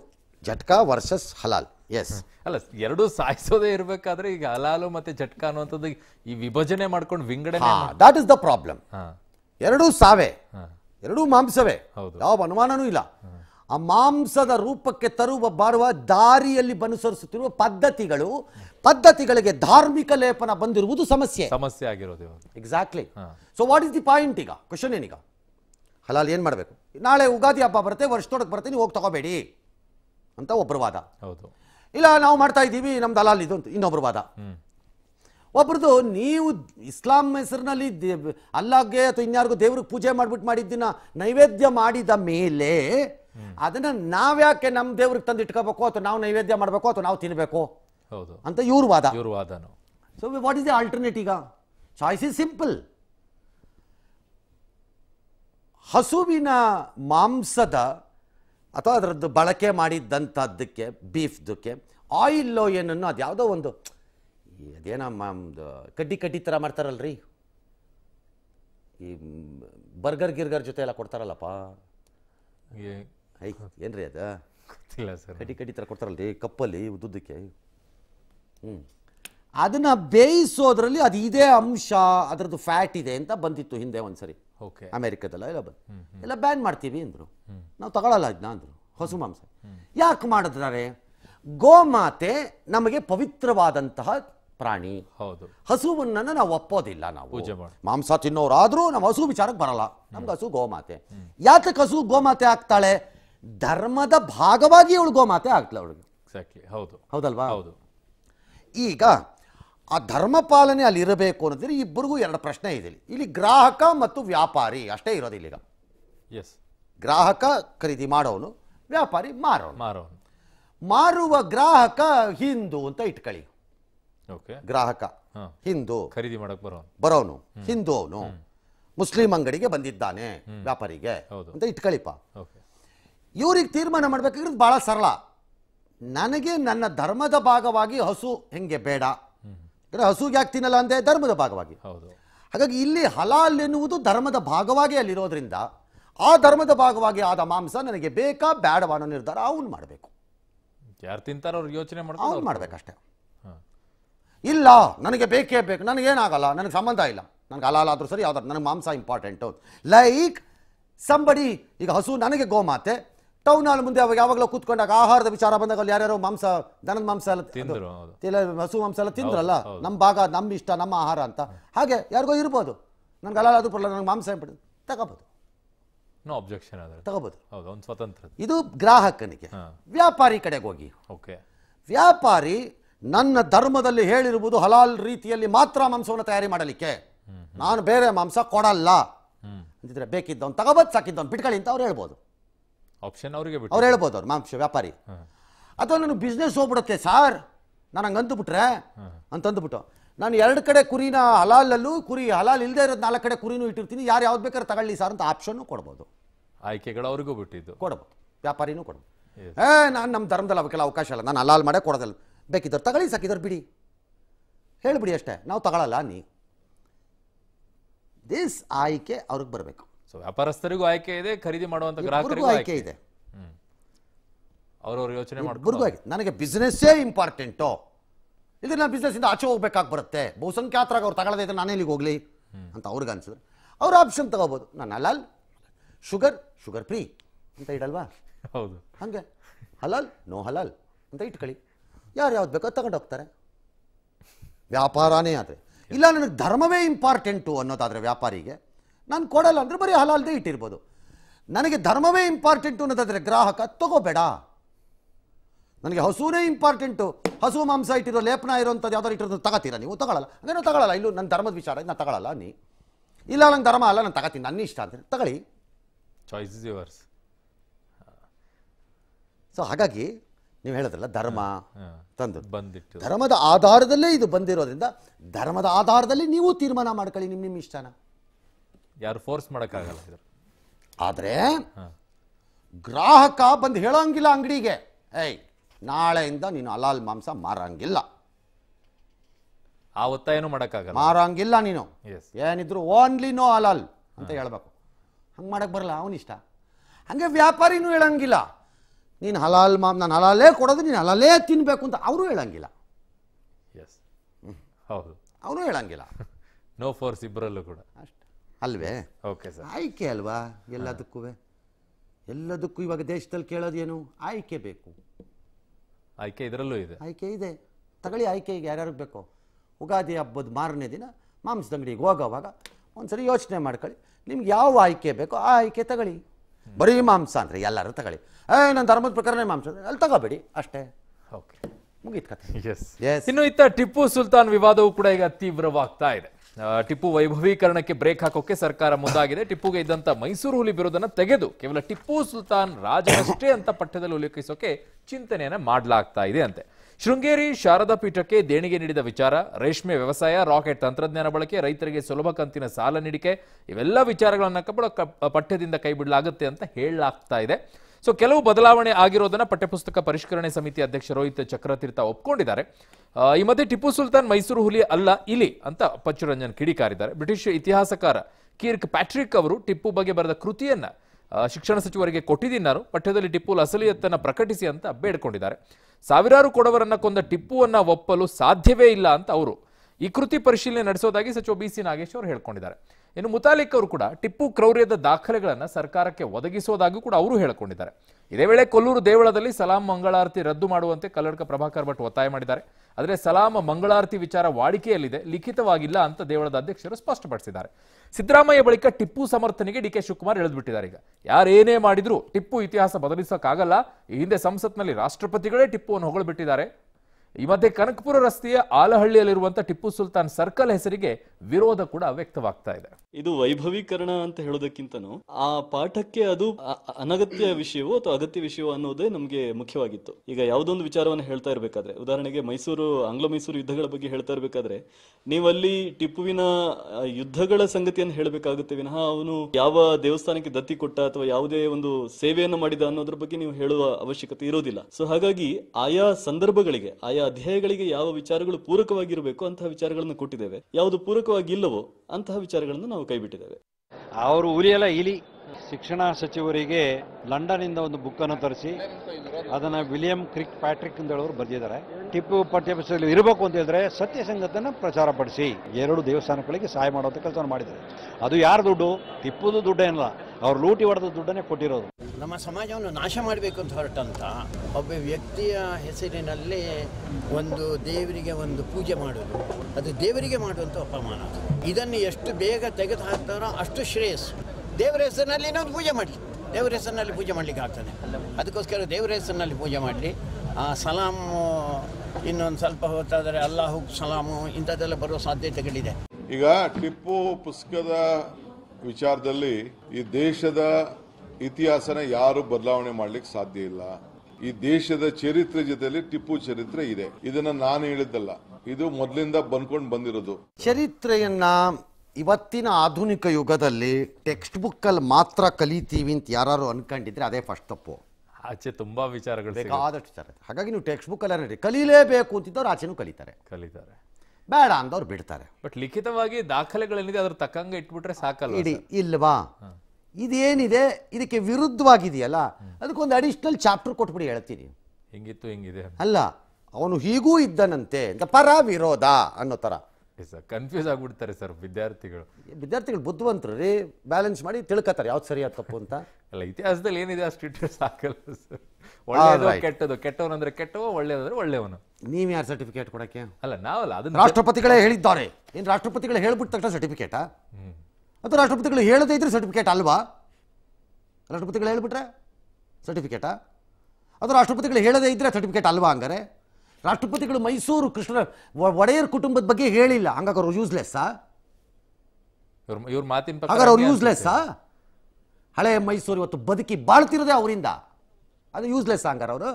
[SPEAKER 1] ಜಟ್ಕಾ ವರ್ಸಸ್ ಹಲಾಲ್
[SPEAKER 2] ಎಸ್ ಅಲ್ಲ ಎರಡು ಸಾಯಿಸೋದೇ ಇರಬೇಕಾದ್ರೆ ಈಗ ಹಲಾಲು ಮತ್ತೆ ಜಟ್ಕಾ ಅನ್ನುವಂಥದ್ದು ಈ ವಿಭಜನೆ ಮಾಡ್ಕೊಂಡು ವಿಂಗಡನೆ ದಾಟ್
[SPEAKER 1] ಇಸ್ ದ ಪ್ರಾಬ್ಲಮ್ ಎರಡೂ ಸಾವೇ ಎರಡೂ ಮಾಂಸವೇ ಯಾವ ಅನುಮಾನನೂ ಇಲ್ಲ ಆ ಮಾಂಸದ ರೂಪಕ್ಕೆ ತರುವ ಬರುವ ದಾರಿಯಲ್ಲಿ ಅನುಸರಿಸುತ್ತಿರುವ ಪದ್ಧತಿಗಳು ಪದ್ಧತಿಗಳಿಗೆ ಧಾರ್ಮಿಕ ಲೇಪನ ಬಂದಿರುವುದು ಸಮಸ್ಯೆ
[SPEAKER 2] ಸಮಸ್ಯೆ ಆಗಿರೋದು
[SPEAKER 1] exactly so what is the point ಈಗ ಕ್ವಶನ್ ಏನೀಗ ಹಲಾಲ್ ಏನು ಮಾಡಬೇಕು ನಾಳೆ ಉಗಾದಿ ಹಬ್ಬ ಬರುತ್ತೆ ವರ್ಷ ತೊಡಕ್ ಬರುತ್ತೆ ನೀವು ಹೋಗಿ ತಗೋಬೇಡಿ ಅಂತ ಒಬ್ಬರು ವಾದ ಹೌದು ಇಲ್ಲ ನಾವು ಮಾಡ್ತಾ ಇದ್ದೀವಿ ನಮ್ದು ಹಲಾಲ್ ಇದು ಅಂತ ಇನ್ನೊಬ್ಬರು ವಾದ ಒಬ್ರದ್ದು ನೀವು ಇಸ್ಲಾಂ ಹೆಸರಿನಲ್ಲಿ ಅಲ್ಲಾಗೆ ಅಥವಾ ಇನ್ಯಾರಿಗೂ ದೇವ್ರಿಗೆ ಪೂಜೆ ಮಾಡಿಬಿಟ್ಟು ಮಾಡಿದ್ದನ್ನ ನೈವೇದ್ಯ ಮಾಡಿದ ಮೇಲೆ ಅದನ್ನ ನಾವ್ಯಾಕೆ ನಮ್ಮ ದೇವ್ರಿಗೆ ತಂದು ಇಟ್ಕೋಬೇಕು ಅಥವಾ ನಾವು ನೈವೇದ್ಯ ಮಾಡಬೇಕು ಅಥವಾ ನಾವು ತಿನ್ನಬೇಕು ಹೌದು ಅಂತ ಇವ್ರ ವಾದ ಇವ್ರ ವಾದನು so what is the alternate ಈಗ ಚಾಯ್ಸ್ ಇಸ್ ಸಿಂಪಲ್ ಹಸುವಿನ ಮಾಂಸದ ಅಥವಾ ಅದರದ್ದು ಬಳಕೆ ಮಾಡಿದ್ದಂಥದ್ದಕ್ಕೆ ಬೀಫ್ದಕ್ಕೆ ಆಯಿಲ್ ಏನನ್ನು ಅದು ಯಾವುದೋ ಒಂದು ಅದೇನೋ ಕಡ್ಡಿ ಕಡ್ಡಿ ಥರ ಮಾಡ್ತಾರಲ್ರಿ ಈ ಬರ್ಗರ್ ಗಿರ್ಗರ್ ಜೊತೆ ಎಲ್ಲ ಕೊಡ್ತಾರಲ್ಲಪ್ಪ ಐ ಏನು ರೀ ಅದು ಗೊತ್ತಿಲ್ಲ ಸರ್ ಕಟ್ಟಿ ಕಟ್ಟಿ ಥರ ರೀ ಕಪ್ಪಲ್ಲಿ ಉದ್ದುದ್ದಕ್ಕೆ ಹ್ಞೂ ಅದನ್ನು ಬೇಯಿಸೋದ್ರಲ್ಲಿ ಅದು ಇದೇ ಅಂಶ ಅದರದ್ದು ಫ್ಯಾಟ್ ಇದೆ ಅಂತ ಬಂದಿತ್ತು ಹಿಂದೆ ಒಂದ್ಸರಿ ಓಕೆ ಅಮೇರಿಕದಲ್ಲ ಎಲ್ಲ ಬಂದು ಎಲ್ಲ ಬ್ಯಾನ್ ಮಾಡ್ತೀವಿ ಅಂದರು ನಾವು ತಗೊಳ್ಳಲ್ಲ ಅದನ್ನ ಅಂದರು ಹಸು ಮಾಂಸ ಯಾಕೆ ಮಾಡಿದ್ರೆ ಗೋಮಾತೆ ನಮಗೆ ಪವಿತ್ರವಾದಂತಹ ಪ್ರಾಣಿ ಹೌದು ಹಸುವನ್ನ ನಾವು ಒಪ್ಪೋದಿಲ್ಲ ನಾವು ಮಾಂಸ ತಿನ್ನೋರಾದ್ರೂ ನಮ್ಮ ಹಸು ವಿಚಾರಕ್ಕೆ ಬರಲ್ಲ ನಮ್ಗೆ ಹಸು ಗೋಮಾತೆ ಯಾತಕ್ಕೆ ಹಸು ಗೋಮಾತೆ ಆಗ್ತಾಳೆ ಧರ್ಮದ ಭಾಗವಾಗಿ ಉಳ್ಕೋ ಮಾತೆ ಆಗ್ತಲ್ಲ ಅವಳಿಗೆ
[SPEAKER 2] ಎಕ್ಸಾಕ್ಟ್ಲಿ ಹೌದು
[SPEAKER 1] ಹೌದಲ್ವಾ ಹೌದು ಈಗ ಆ ಧರ್ಮ ಪಾಲನೆ ಅಲ್ಲಿ ಇರಬೇಕು ಅನ್ನೋದ್ರೆ ಇಬ್ಬರಿಗೂ ಎರಡು ಪ್ರಶ್ನೆ ಇದೆ ಇಲ್ಲಿ ಇಲ್ಲಿ ಗ್ರಾಹಕ ಮತ್ತು ವ್ಯಾಪಾರಿ ಅಷ್ಟೇ ಇರೋದು ಇಲ್ಲಿಗ ಎಸ್ ಗ್ರಾಹಕ ಖರೀದಿ ಮಾಡೋನು ವ್ಯಾಪಾರಿ ಮಾರೋನು ಮಾರೋನು ಮಾರುವ ಗ್ರಾಹಕ ಹಿಂದೂ ಅಂತ ಇಟ್ಕೊಳ್ಳಿ ಓಕೆ ಗ್ರಾಹಕ ಹಿಂದೂ ಖರೀದಿ ಮಾಡಕ್ ಬರೋನು ಬರೋನು ಹಿಂದೂ ಅವನು ಮುಸ್ಲಿಂ ಅಂಗಡಿಗೆ ಬಂದಿದ್ದಾನೆ ವ್ಯಾಪಾರಿಗೆ ಅಂತ ಇಟ್ಕಳಿಪ್ಪ ಓಕೆ ಇವ್ರಿಗೆ ತೀರ್ಮಾನ ಮಾಡಬೇಕಾಗಿರೋದು ಭಾಳ ಸರಳ ನನಗೆ ನನ್ನ ಧರ್ಮದ ಭಾಗವಾಗಿ ಹಸು ಹೆಂಗೆ ಬೇಡ ಯಾಕಂದರೆ ಹಸುಗೆ ಯಾಕೆ ತಿನ್ನಲ್ಲ ಅಂದೆ ಧರ್ಮದ ಭಾಗವಾಗಿ ಹಾಗಾಗಿ ಇಲ್ಲಿ ಹಲಾಲ್ ಎನ್ನುವುದು ಧರ್ಮದ ಭಾಗವಾಗಿ ಅಲ್ಲಿರೋದ್ರಿಂದ ಆ ಧರ್ಮದ ಭಾಗವಾಗಿ ಆದ ಮಾಂಸ ನನಗೆ ಬೇಕಾ ಬೇಡವ ಅನ್ನೋ ನಿರ್ಧಾರ ಅವನು ಮಾಡಬೇಕು
[SPEAKER 2] ಯಾರು ತಿಂತಾರೋ ಅವ್ರು ಯೋಚನೆ ಅವನು ಅವ್ನು ಮಾಡಬೇಕಷ್ಟೇ
[SPEAKER 1] ಇಲ್ಲ ನನಗೆ ಬೇಕೇ ಬೇಕು ನನಗೇನಾಗಲ್ಲ ನನಗೆ ಸಂಬಂಧ ಇಲ್ಲ ನನಗೆ ಹಲಾಲ್ ಆದರೂ ಸರಿ ಯಾವ್ದಾರು ನನಗೆ ಮಾಂಸ ಇಂಪಾರ್ಟೆಂಟು ಲೈಕ್ ಸಂಬಡಿ ಈಗ ಹಸು ನನಗೆ ಗೋಮಾತೆ ಟೌನ್ ಅಲ್ಲಿ ಮುಂದೆ ಅವಾಗ ಯಾವಾಗಲೂ ಕೂತ್ಕೊಂಡಾಗ ಆಹಾರದ ವಿಚಾರ ಬಂದಾಗ ಯಾರ್ಯಾರೋ ಮಾಂಸ ದನದ ಮಾಂಸ ಎಲ್ಲ ಹಸು ಮಾಂಸ ಎಲ್ಲ ತಿಂದ್ರಲ್ಲ ನಮ್ಮ ಭಾಗ ನಮ್ಮ ಇಷ್ಟ ನಮ್ಮ ಆಹಾರ ಅಂತ ಹಾಗೆ ಯಾರಿಗೋ ಇರ್ಬೋದು ನನ್ಗೆ ಅಲ್ಲ ಅದು ಪರಲ್ಲ ನನಗೆ ಮಾಂಸ ಬಿಡೋದು ತಗೋಬೋದು ತಗೋಬೋದು ಒಂದು ಸ್ವತಂತ್ರ ಇದು ಗ್ರಾಹಕನಿಗೆ ವ್ಯಾಪಾರಿ ಕಡೆಗೆ ಹೋಗಿ ಓಕೆ ವ್ಯಾಪಾರಿ ನನ್ನ ಧರ್ಮದಲ್ಲಿ ಹೇಳಿರುವುದು ಹಲಾಲ್ ರೀತಿಯಲ್ಲಿ ಮಾತ್ರ ಮಾಂಸವನ್ನು ತಯಾರಿ ಮಾಡಲಿಕ್ಕೆ ನಾನು ಬೇರೆ ಮಾಂಸ ಕೊಡಲ್ಲ ಅಂತಿದ್ರೆ ಬೇಕಿದ್ದವನು ತಗೋಬೋದು ಸಾಕಿದ್ದವನು ಬಿಟ್ಕೊಳ್ಳಿ ಅಂತ ಅವ್ರು ಹೇಳ್ಬೋದು
[SPEAKER 2] ಆಪ್ಷನ್ ಅವರಿಗೆ ಅವ್ರು
[SPEAKER 1] ಹೇಳ್ಬೋದು ಅವ್ರು ಮಾಂಸ ವ್ಯಾಪಾರಿ ಅಥವಾ ನನಗೆ ಬಿಸ್ನೆಸ್ ಹೋಗ್ಬಿಡುತ್ತೆ ಸಾರ್ ನಾನು ಹಂಗೆ ಅಂದ್ಬಿಟ್ರೆ ಅಂತಂದ್ಬಿಟ್ಟು ನಾನು ಎರಡು ಕಡೆ ಕುರಿನ ಹಲಾಲಲ್ಲೂ ಕುರಿ ಹಲಾಲ್ ಇಲ್ಲದೆ ಇರೋದು ನಾಲ್ಕು ಕಡೆ ಕುರಿನೂ ಇಟ್ಟಿರ್ತೀನಿ ಯಾರು ಯಾವ್ದು ಬೇಕಾದ್ರೆ ತಗೊಳ್ಳಿ ಸರ್ ಅಂತ ಆಪ್ಷನ್ನು ಕೊಡ್ಬೋದು ಆಯ್ಕೆಗಳು ಅವ್ರಿಗೂ ಬಿಟ್ಟಿದ್ದು ಕೊಡ್ಬೋದು ವ್ಯಾಪಾರಿನೂ ಕೊಡ್ಬೋದು ಏ ನಾನು ನಮ್ಮ ಧರ್ಮದಲ್ಲಿ ಅವಕ್ಕೆಲ್ಲ ಅವಕಾಶ ಇಲ್ಲ ನಾನು ಹಲಾಲ್ ಮಾಡೇ ಕೊಡೋದಲ್ಲ ಬೇಕಿದ್ದವ್ರು ತಗೊಳ್ಳಿ ಸಾಕಿದ್ರು ಬಿಡಿ ಹೇಳಿಬಿಡಿ ಅಷ್ಟೇ ನಾವು ತಗೊಳ್ಳಲ್ಲ ನೀ ದಿಸ್ ಆಯ್ಕೆ ಅವ್ರಿಗೆ ಬರಬೇಕು
[SPEAKER 2] ಸೊ ವ್ಯಾಪಾರಸ್ಥರಿಗೂ ಆಯ್ಕೆ ಇದೆ ಖರೀದಿ ಮಾಡುವಂತ ಗ್ರಾಹಕರಿಗೂ ಆಯ್ಕೆ ಇದೆ ಅವರವರ ಯೋಚನೆ ಮಾಡಿ
[SPEAKER 1] ನನಗೆ ಬಿಸ್ನೆಸ್ಸೇ ಇಂಪಾರ್ಟೆಂಟು ಇಲ್ಲಿ ನಾನು ಇಂದ ಆಚೆ ಹೋಗ್ಬೇಕಾಗಿ ಬರುತ್ತೆ ಬಹುಸಂಖ್ಯಾತರಾಗಿ ಅವ್ರು ತಗೊಳ್ಳದೇ ಇದ್ರೆ ನಾನೇ ಇಲ್ಲಿಗೆ ಹೋಗಲಿ ಅಂತ ಅವ್ರಿಗೆ ಅನ್ಸಿದ್ರು ಅವ್ರ ಆಪ್ಷನ್ ತಗೋಬೋದು ನಾನು ಹಲಾಲ್ ಶುಗರ್ ಶುಗರ್ ಫ್ರೀ ಅಂತ ಇಡಲ್ವಾ ಹೌದು ಹಾಗೆ ಹಲಾಲ್ ನೋ ಹಲಾಲ್ ಅಂತ ಇಟ್ಕೊಳ್ಳಿ ಯಾರು ಯಾವ್ದು ಬೇಕೋ ತಗೊಂಡು ಹೋಗ್ತಾರೆ ವ್ಯಾಪಾರನೇ ಆದರೆ ಇಲ್ಲ ನನಗೆ ಧರ್ಮವೇ ಇಂಪಾರ್ಟೆಂಟು ಅನ್ನೋದಾದರೆ ವ್ಯಾಪಾರಿಗೆ ನಾನು ಕೊಡಲ್ಲ ಅಂದರೆ ಬರೀ ಹಲಾಲ್ದೆ ಇಟ್ಟಿರ್ಬೋದು ನನಗೆ ಧರ್ಮವೇ ಇಂಪಾರ್ಟೆಂಟು ಅನ್ನೋದಾದರೆ ಗ್ರಾಹಕ ತಗೋಬೇಡ ನನಗೆ ಹಸುವೇ ಇಂಪಾರ್ಟೆಂಟು ಹಸು ಮಾಂಸ ಇಟ್ಟಿರೋ ಲೇಪನ ಇರೋಂಥದ್ದು ಯಾವ್ದಾರು ಇಟ್ಟಿರೋದು ತಗೋತೀರಾ ನೀವು ತಗೊಳ್ಳಲ್ಲ ನಾನು ತಗೊಳ್ಳಲ್ಲ ಇಲ್ಲೂ ನನ್ನ ಧರ್ಮದ ವಿಚಾರ ನಾನು ತಗೊಳ್ಳಲ್ಲ ನೀ ಇಲ್ಲ ನಂಗೆ ಧರ್ಮ ಅಲ್ಲ ನಾನು ತಗೋತೀನಿ ನನ್ನ ಇಷ್ಟ ಅಂತ ತಗೊಳ್ಳಿ
[SPEAKER 2] ಚಾಯ್ಸ್ ಇಸ್ ಯುವರ್ಸ್
[SPEAKER 1] ಸೊ ಹಾಗಾಗಿ ನೀವು ಹೇಳೋದ್ರಲ್ಲ ಧರ್ಮ ತಂದು ಬಂದಿಟ್ಟು ಧರ್ಮದ ಆಧಾರದಲ್ಲೇ ಇದು ಬಂದಿರೋದ್ರಿಂದ ಧರ್ಮದ ಆಧಾರದಲ್ಲಿ ನೀವು ತೀರ್ಮಾನ ಮಾಡ್ಕೊಳ್ಳಿ ನಿಮ್ಮ ನಿಮ್ಮ ಇಷ್ಟನ ಯಾರು ಫೋರ್ಸ್ ಮಾಡೋಕ್ಕಾಗಲ್ಲ ಇದ್ರ ಆದರೆ ಗ್ರಾಹಕ ಬಂದು ಹೇಳೋಂಗಿಲ್ಲ ಅಂಗಡಿಗೆ ಏಯ್ ನಾಳೆಯಿಂದ ನೀನು ಅಲಾಲ್ ಮಾಂಸ ಮಾರಂಗಿಲ್ಲ
[SPEAKER 2] ಆ ಒತ್ತಾಯನೂ ಮಾಡೋಕ್ಕಾಗಲ್ಲ ಮಾರಂಗಿಲ್ಲ
[SPEAKER 1] ನೀನು ಏನಿದ್ರು ಓನ್ಲಿ ನೋ ಅಲಾಲ್ ಅಂತ ಹೇಳ್ಬೇಕು ಹಂಗೆ ಮಾಡೋಕೆ ಬರಲ್ಲ ಅವನಿಷ್ಟ ಹಂಗೆ ವ್ಯಾಪಾರಿನೂ ಹೇಳಂಗಿಲ್ಲ ನೀನು ಹಲಾಲ್ ಮಾಮ್ ನಾನು ಹಲಾಲೇ ಕೊಡೋದು ನೀನು ಹಲಾಲೇ ತಿನ್ನಬೇಕು ಅಂತ ಅವರು ಹೇಳಂಗಿಲ್ಲ
[SPEAKER 2] ಎಸ್ ಹೌದು ಅವನು ಹೇಳಂಗಿಲ್ಲ ನೋ ಫೋರ್ಸ್ ಇಬ್ಬರಲ್ಲೂ ಕೂಡ ಅಷ್ಟೇ ಅಲ್ವೇ ಓಕೆ ಸರ್ ಆಯ್ಕೆ
[SPEAKER 1] ಅಲ್ವಾ ಎಲ್ಲದಕ್ಕೂ ಎಲ್ಲದಕ್ಕೂ ಇವಾಗ ದೇಶದಲ್ಲಿ ಕೇಳೋದೇನು ಆಯ್ಕೆ ಬೇಕು
[SPEAKER 2] ಆಯ್ಕೆ ಇದರಲ್ಲೂ ಇದೆ
[SPEAKER 1] ಆಯ್ಕೆ ಇದೆ ತಗೊಳ್ಳಿ ಆಯ್ಕೆ ಯಾರ್ಯಾರಿಗೆ ಬೇಕೋ ಉಗಾದಿ ಹಬ್ಬದ ಮಾರನೇ ದಿನ ಮಾಂಸದ ಅಂಗಡಿಗೆ ಹೋಗೋವಾಗ ಒಂದ್ಸರಿ ಯೋಚನೆ ಮಾಡ್ಕೊಳ್ಳಿ ನಿಮ್ಗೆ ಯಾವ ಆಯ್ಕೆ ಬೇಕೋ ಆ ಆಯ್ಕೆ ತಗೊಳ್ಳಿ ಬರೀ ಮಾಂಸ ಅಂದರೆ ಎಲ್ಲರೂ ತಗೊಳ್ಳಿ ಏ ನನ್ನ ಧರ್ಮದ ಪ್ರಕಾರನೇ ಮಾಂಸ ಅಲ್ಲಿ ತಗೋಬೇಡಿ ಅಷ್ಟೇ ಓಕೆ ಮುಗೀತು ಕತೆ
[SPEAKER 2] ಎಸ್ ಇನ್ನು ಇತ್ತ ಟಿಪ್ಪು ಸುಲ್ತಾನ್ ವಿವಾದವೂ ಕೂಡ ಈಗ ತೀವ್ರವಾಗ್ತಾ ಇದೆ ಟಿಪ್ಪು ವೈಭವೀಕರಣಕ್ಕೆ ಬ್ರೇಕ್ ಹಾಕೋಕೆ ಸರ್ಕಾರ ಮುಂದಾಗಿದೆ ಟಿಪ್ಪುಗೆ ಇದ್ದಂತ ಮೈಸೂರು ಹುಲಿ ಬಿರುವುದನ್ನು ತೆಗೆದು ಕೇವಲ ಟಿಪ್ಪು ಸುಲ್ತಾನ್ ರಾಜನಷ್ಟೇ ಅಂತ ಪಠ್ಯದಲ್ಲಿ ಉಲ್ಲೇಖಿಸೋಕೆ ಚಿಂತನೆಯನ್ನ ಮಾಡಲಾಗ್ತಾ ಇದೆ ಅಂತೆ ಶೃಂಗೇರಿ ಶಾರದಾ ಪೀಠಕ್ಕೆ ದೇಣಿಗೆ ನೀಡಿದ ವಿಚಾರ ರೇಷ್ಮೆ ವ್ಯವಸಾಯ ರಾಕೆಟ್ ತಂತ್ರಜ್ಞಾನ ಬಳಕೆ ರೈತರಿಗೆ ಸುಲಭ ಕಂತಿನ ಸಾಲ ನೀಡಿಕೆ ಇವೆಲ್ಲ ವಿಚಾರಗಳನ್ನು ಕಬ್ಬಳ ಪಠ್ಯದಿಂದ ಕೈಬಿಡಲಾಗುತ್ತೆ ಅಂತ ಹೇಳಲಾಗ್ತಾ ಇದೆ ಸೊ ಕೆಲವು ಬದಲಾವಣೆ ಆಗಿರೋದನ್ನ ಪಠ್ಯಪುಸ್ತಕ ಪರಿಷ್ಕರಣೆ ಸಮಿತಿ ಅಧ್ಯಕ್ಷ ರೋಹಿತ್ ಚಕ್ರತೀರ್ಥ ಒಪ್ಕೊಂಡಿದ್ದಾರೆ ಈ ಮಧ್ಯೆ ಟಿಪ್ಪು ಸುಲ್ತಾನ್ ಮೈಸೂರು ಹುಲಿ ಅಲ್ಲ ಇಲಿ ಅಂತ ಪಚ್ಚುರಂಜನ್ ಕಿಡಿಕಾರಿದ್ದಾರೆ ಬ್ರಿಟಿಷ್ ಇತಿಹಾಸಕಾರ ಕಿರ್ಕ್ ಪ್ಯಾಟ್ರಿಕ್ ಅವರು ಟಿಪ್ಪು ಬಗ್ಗೆ ಬರೆದ ಕೃತಿಯನ್ನ ಶಿಕ್ಷಣ ಸಚಿವರಿಗೆ ಕೊಟ್ಟಿದ್ದೀನಿ ಪಠ್ಯದಲ್ಲಿ ಟಿಪ್ಪು ಅಸಲಿಯತ್ತನ್ನ ಪ್ರಕಟಿಸಿ ಅಂತ ಬೇಡ್ಕೊಂಡಿದ್ದಾರೆ ಸಾವಿರಾರು ಕೊಡವರನ್ನ ಕೊಂದ ಟಿಪ್ಪುವನ್ನ ಒಪ್ಪಲು ಸಾಧ್ಯವೇ ಇಲ್ಲ ಅಂತ ಅವರು ಈ ಕೃತಿ ಪರಿಶೀಲನೆ ನಡೆಸೋದಾಗಿ ಸಚಿವ ಬಿ ಸಿ ನಾಗೇಶ್ ಅವರು ಹೇಳ್ಕೊಂಡಿದ್ದಾರೆ ಇನ್ನು ಮುತಾಲಿಕ್ ಅವರು ಕೂಡ ಟಿಪ್ಪು ಕ್ರೌರ್ಯದ ದಾಖಲೆಗಳನ್ನು ಸರ್ಕಾರಕ್ಕೆ ಒದಗಿಸೋದಾಗೂ ಕೂಡ ಅವರು ಹೇಳಿಕೊಂಡಿದ್ದಾರೆ ಇದೇ ವೇಳೆ ಕೊಲ್ಲೂರು ದೇವಳದಲ್ಲಿ ಸಲಾಂ ಮಂಗಳಾರತಿ ರದ್ದು ಮಾಡುವಂತೆ ಕಲ್ಲಡ್ಕ ಪ್ರಭಾಕರ್ ಭಟ್ ಒತ್ತಾಯ ಮಾಡಿದ್ದಾರೆ ಆದರೆ ಸಲಾಮ ಮಂಗಳಾರತಿ ವಿಚಾರ ವಾಡಿಕೆಯಲ್ಲಿದೆ ಲಿಖಿತವಾಗಿಲ್ಲ ಅಂತ ದೇವಳದ ಅಧ್ಯಕ್ಷರು ಸ್ಪಷ್ಟಪಡಿಸಿದ್ದಾರೆ ಸಿದ್ದರಾಮಯ್ಯ ಬಳಿಕ ಟಿಪ್ಪು ಸಮರ್ಥನೆಗೆ ಡಿ ಕೆ ಶಿವಕುಮಾರ್ ಬಿಟ್ಟಿದ್ದಾರೆ ಈಗ ಯಾರೇನೇ ಮಾಡಿದ್ರು ಟಿಪ್ಪು ಇತಿಹಾಸ ಬದಲಿಸೋಕ್ಕಾಗಲ್ಲ ಈ ಹಿಂದೆ ಸಂಸತ್ನಲ್ಲಿ ರಾಷ್ಟ್ರಪತಿಗಳೇ ಟಿಪ್ಪುವನ್ನು ಹೊಗಳ್ಬಿಟ್ಟಿದ್ದಾರೆ ಈ ಮಧ್ಯೆ ಕನಕಪುರ ರಸ್ತೆಯ ಆಲಹಳ್ಳಿಯಲ್ಲಿರುವಂತಹ ಟಿಪ್ಪು ಸುಲ್ತಾನ್ ಸರ್ಕಲ್ ಹೆಸರಿಗೆ ವಿರೋಧ ಕೂಡ ವ್ಯಕ್ತವಾಗ್ತಾ ಇದೆ ಇದು ವೈಭವೀಕರಣ ಅಂತ ಹೇಳೋದಕ್ಕಿಂತನೂ ಆ ಪಾಠಕ್ಕೆ ಅದು ಅನಗತ್ಯ ವಿಷಯವೋ ಅಥವಾ ಅಗತ್ಯ ವಿಷಯವೋ ಅನ್ನೋದೇ ನಮಗೆ ಮುಖ್ಯವಾಗಿತ್ತು ಈಗ ಯಾವುದೊಂದು ವಿಚಾರವನ್ನು ಹೇಳ್ತಾ ಇರಬೇಕಾದ್ರೆ ಉದಾಹರಣೆಗೆ ಮೈಸೂರು ಆಂಗ್ಲ ಮೈಸೂರು ಯುದ್ಧಗಳ ಬಗ್ಗೆ ಹೇಳ್ತಾ ಇರಬೇಕಾದ್ರೆ ನೀವಲ್ಲಿ ಟಿಪ್ಪುವಿನ ಯುದ್ಧಗಳ ಸಂಗತಿಯನ್ನು ಹೇಳಬೇಕಾಗುತ್ತೆ ವಿನಃ ಅವನು ಯಾವ ದೇವಸ್ಥಾನಕ್ಕೆ ದತ್ತಿ ಕೊಟ್ಟ ಅಥವಾ ಯಾವುದೇ ಒಂದು ಸೇವೆಯನ್ನು ಮಾಡಿದ ಅನ್ನೋದ್ರ ಬಗ್ಗೆ ನೀವು ಹೇಳುವ ಅವಶ್ಯಕತೆ ಇರೋದಿಲ್ಲ ಸೊ ಹಾಗಾಗಿ ಆಯಾ ಸಂದರ್ಭಗಳಿಗೆ ಆಯಾ ಅಧ್ಯಾಯಗಳಿಗೆ ಯಾವ ವಿಚಾರಗಳು ಪೂರಕವಾಗಿರಬೇಕು ಅಂತಹ ವಿಚಾರಗಳನ್ನು ಕೊಟ್ಟಿದ್ದೇವೆ ಯಾವುದು ಪೂರಕವಾಗಿ ಇಲ್ಲವೋ ಅಂತಹ ವಿಚಾರಗಳನ್ನು ನಾವು ಕೈಬಿಟ್ಟಿದ್ದೇವೆ ಅವರು ಉಲಿಯಲ್ಲ ಇಲಿ ಶಿಕ್ಷಣ ಸಚಿವರಿಗೆ ಲಂಡನ್ ಇಂದ ಒಂದು ಬುಕ್ಕನ್ನು ತರಿಸಿ ಅದನ್ನ ವಿಲಿಯಂ ಕ್ರಿಕ್
[SPEAKER 1] ಪ್ಯಾಟ್ರಿಕ್ ಅಂತ ಹೇಳೋರು ಬರೆದಿದ್ದಾರೆ ಟಿಪ್ಪು ಪಠ್ಯಪುಸ್ತಕದಲ್ಲಿ ಇರಬೇಕು ಅಂತ ಹೇಳಿದ್ರೆ ಸತ್ಯ ಸಂಗತನ ಪ್ರಚಾರಪಡಿಸಿ ಎರಡು ದೇವಸ್ಥಾನಗಳಿಗೆ ಸಹಾಯ ಮಾಡುವಂತ ಕೆಲಸ ಮಾಡಿದ್ದಾರೆ ಅದು ಯಾರ ದುಡ್ಡು ಟಿಪ್ಪುದು ದುಡ್ಡೇನಲ್ಲ ಅವ್ರು
[SPEAKER 2] ಲೂಟಿ ಹೊಡೆದ ದುಡ್ಡನ್ನೇ ಕೊಟ್ಟಿರೋದು
[SPEAKER 1] ನಮ್ಮ ಸಮಾಜವನ್ನು ನಾಶ ಮಾಡಬೇಕು ಅಂತ ಹೊರಟಂತ ಒಬ್ಬ ವ್ಯಕ್ತಿಯ ಹೆಸರಿನಲ್ಲಿ ಒಂದು ದೇವರಿಗೆ ಒಂದು ಪೂಜೆ ಮಾಡೋದು ಅದು ದೇವರಿಗೆ ಮಾಡುವಂಥ ಅಪಮಾನ ಇದನ್ನು ಎಷ್ಟು ಬೇಗ ತೆಗೆದುಹಾಕ್ತಾರೋ ಅಷ್ಟು ಶ್ರೇಯಸ್ಸು ದೇವರ ಹೆಸರಿನಲ್ಲಿ ಇನ್ನೊಂದು ಪೂಜೆ ಮಾಡಲಿ ದೇವರ ಹೆಸರಿನಲ್ಲಿ ಪೂಜೆ ಮಾಡಲಿಕ್ಕೆ ಆಗ್ತದೆ ಅದಕ್ಕೋಸ್ಕರ ದೇವರ ಹೆಸರಿನಲ್ಲಿ ಪೂಜೆ ಮಾಡಲಿ ಆ ಸಲಾಮು ಇನ್ನೊಂದು ಸ್ವಲ್ಪ ಹೊತ್ತಾದರೆ ಅಲ್ಲಾಹು ಸಲಾಮು ಇಂಥದ್ದೆಲ್ಲ ಬರುವ ಸಾಧ್ಯತೆಗಳಿದೆ
[SPEAKER 2] ಈಗ ಟಿಪ್ಪು ಪುಸ್ತಕದ ವಿಚಾರದಲ್ಲಿ ಈ ದೇಶದ ಇತಿಹಾಸನ ಯಾರು ಬದಲಾವಣೆ ಮಾಡ್ಲಿಕ್ಕೆ ಸಾಧ್ಯ ಇಲ್ಲ ಈ ದೇಶದ ಚರಿತ್ರೆ ಜೊತೆಲಿ ಟಿಪ್ಪು ಚರಿತ್ರೆ ಇದೆ ಇದನ್ನ ನಾನು ಹೇಳಿದ್ದಲ್ಲ ಇದು ಮೊದಲಿಂದ ಬಂದ್ಕೊಂಡು ಬಂದಿರೋದು
[SPEAKER 1] ಚರಿತ್ರೆಯನ್ನ ಇವತ್ತಿನ ಆಧುನಿಕ ಯುಗದಲ್ಲಿ ಟೆಕ್ಸ್ಟ್ ಬುಕ್ ಅಲ್ಲಿ ಮಾತ್ರ ಕಲಿತೀವಿ ಅಂತ ಯಾರು ಅನ್ಕೊಂಡಿದ್ರೆ ಅದೇ ಫಸ್ಟ್ ತಪ್ಪು
[SPEAKER 2] ಆಚೆ ತುಂಬಾ ವಿಚಾರಗಳು ಆದಷ್ಟು ವಿಚಾರ
[SPEAKER 1] ಹಾಗಾಗಿ ನೀವು ಟೆಕ್ಸ್ಟ್ ಬುಕ್ ನೋಡಿ ಕಲೀಲೇಬೇಕು ಅಂತಿದ್ದವ್ರು ಆಚೆನೂ ಕಲಿತಾರೆ ಕಲಿತಾರೆ ಬೇಡ ಅಂದವ್ರು ಬಿಡ್ತಾರೆ
[SPEAKER 2] ಬಟ್ ಲಿಖಿತವಾಗಿ ದಾಖಲೆಗಳೇನಿದೆ ಅದ್ರ ತಕ್ಕಂಗೆ ಇಟ್ಬಿಟ್ರೆ ಸಾಕಲ್ಲ
[SPEAKER 1] ಇಲ್ವಾ ಇದೇನಿದೆ ಇದಕ್ಕೆ ವಿರುದ್ಧವಾಗಿದೆಯಲ್ಲ ಅದಕ್ಕೊಂದು ಅಡಿಷನಲ್ ಚಾಪ್ಟರ್ ಕೊಟ್ಬಿಡಿ ಹೇಳ್ತೀನಿ
[SPEAKER 2] ಹಿಂಗಿತ್ತು ಹಿಂಗಿದೆ
[SPEAKER 1] ಅಲ್ಲ ಅವನು ಹೀಗೂ ಇದ್ದನಂತೆ ಅಂತ ಪರ ವಿರೋಧ ಅನ್ನೋ ಥರ
[SPEAKER 2] ಕನ್ಫ್ಯೂಸ್ ಆಗ್ಬಿಡ್ತಾರೆ ಸರ್ ವಿದ್ಯಾರ್ಥಿಗಳು ವಿದ್ಯಾರ್ಥಿಗಳು ಬುದ್ಧಿವಂತರು ರೀ ಬ್ಯಾಲೆನ್ಸ್ ಮಾಡಿ ತಿಳ್ಕೊತಾರೆ ಯಾವ್ದು ಸರಿಯಾದ ತಪ್ಪು ಅಂತ ಅಲ್ಲ ಇತಿಹಾಸದಲ್ಲಿ ಏನಿದೆ ಅಷ್ಟು ಇಟ್ಟರೆ ಸಾಕಲ್ಲ ಸರ್ ಒಳ್ಳೆಯದು ಕೆಟ್ಟದು ಕೆಟ್ಟವನಂದ್ರೆ ಕೆಟ್ಟವ ಒಳ್ಳೆಯದಂದ್ರೆ ಒಳ್ಳೆಯವನು ನೀವು ಯಾರು ಸರ್ಟಿಫಿಕೇಟ್ ಕೊಡಕ್ಕೆ ಅಲ್ಲ ನಾವಲ್ಲ ಅದನ್ನ ರಾಷ್ಟ್ರಪತಿಗಳೇ ಹೇಳಿದ್ದಾರೆ
[SPEAKER 1] ಏನು ರಾಷ್ಟ್ರಪತಿಗಳೇ ಹೇಳ್ಬಿಟ್ಟ ತಕ್ಷಣ ಸರ್ಟಿಫಿಕೇಟಾ ಮತ್ತು ರಾಷ್ಟ್ರಪತಿಗಳು ಹೇಳದೇ ಇದ್ರೆ ಸರ್ಟಿಫಿಕೇಟ್ ಅಲ್ವಾ ರಾಷ್ಟ್ರಪತಿಗಳು ಹೇಳಿಬಿಟ್ರೆ ಸರ್ಟಿಫಿಕೇಟಾ ಅದು ರಾಷ್ಟ್ರಪತಿಗಳು ಹೇಳದೇ ಇದ್ದರೆ ಸರ್ಟಿಫಿಕೇಟ್ ಅಲ್ವಾ ಹಂಗಾರೆ ರಾಷ್ಟ್ರಪತಿಗಳು ಮೈಸೂರು ಕೃಷ್ಣ ಒಡೆಯರ್ ಕುಟುಂಬದ ಬಗ್ಗೆ ಹೇಳಿಲ್ಲ ಹಂಗಾಗ ಅವ್ರು ಯೂಸ್ಲೆಸ್ಸಾ
[SPEAKER 2] ಇವ್ರ ಮಾತಿನ ಹಾಗಾದ್ರೆ ಅವ್ರು ಯೂಸ್ಲೆಸ್ಸಾ
[SPEAKER 1] ಹಳೆ ಮೈಸೂರು ಇವತ್ತು ಬದುಕಿ ಬಾಳ್ತಿರೋದೇ ಅವರಿಂದ ಅದು ಯೂಸ್ಲೆಸ್ ಹಂಗಾರ ಅವರು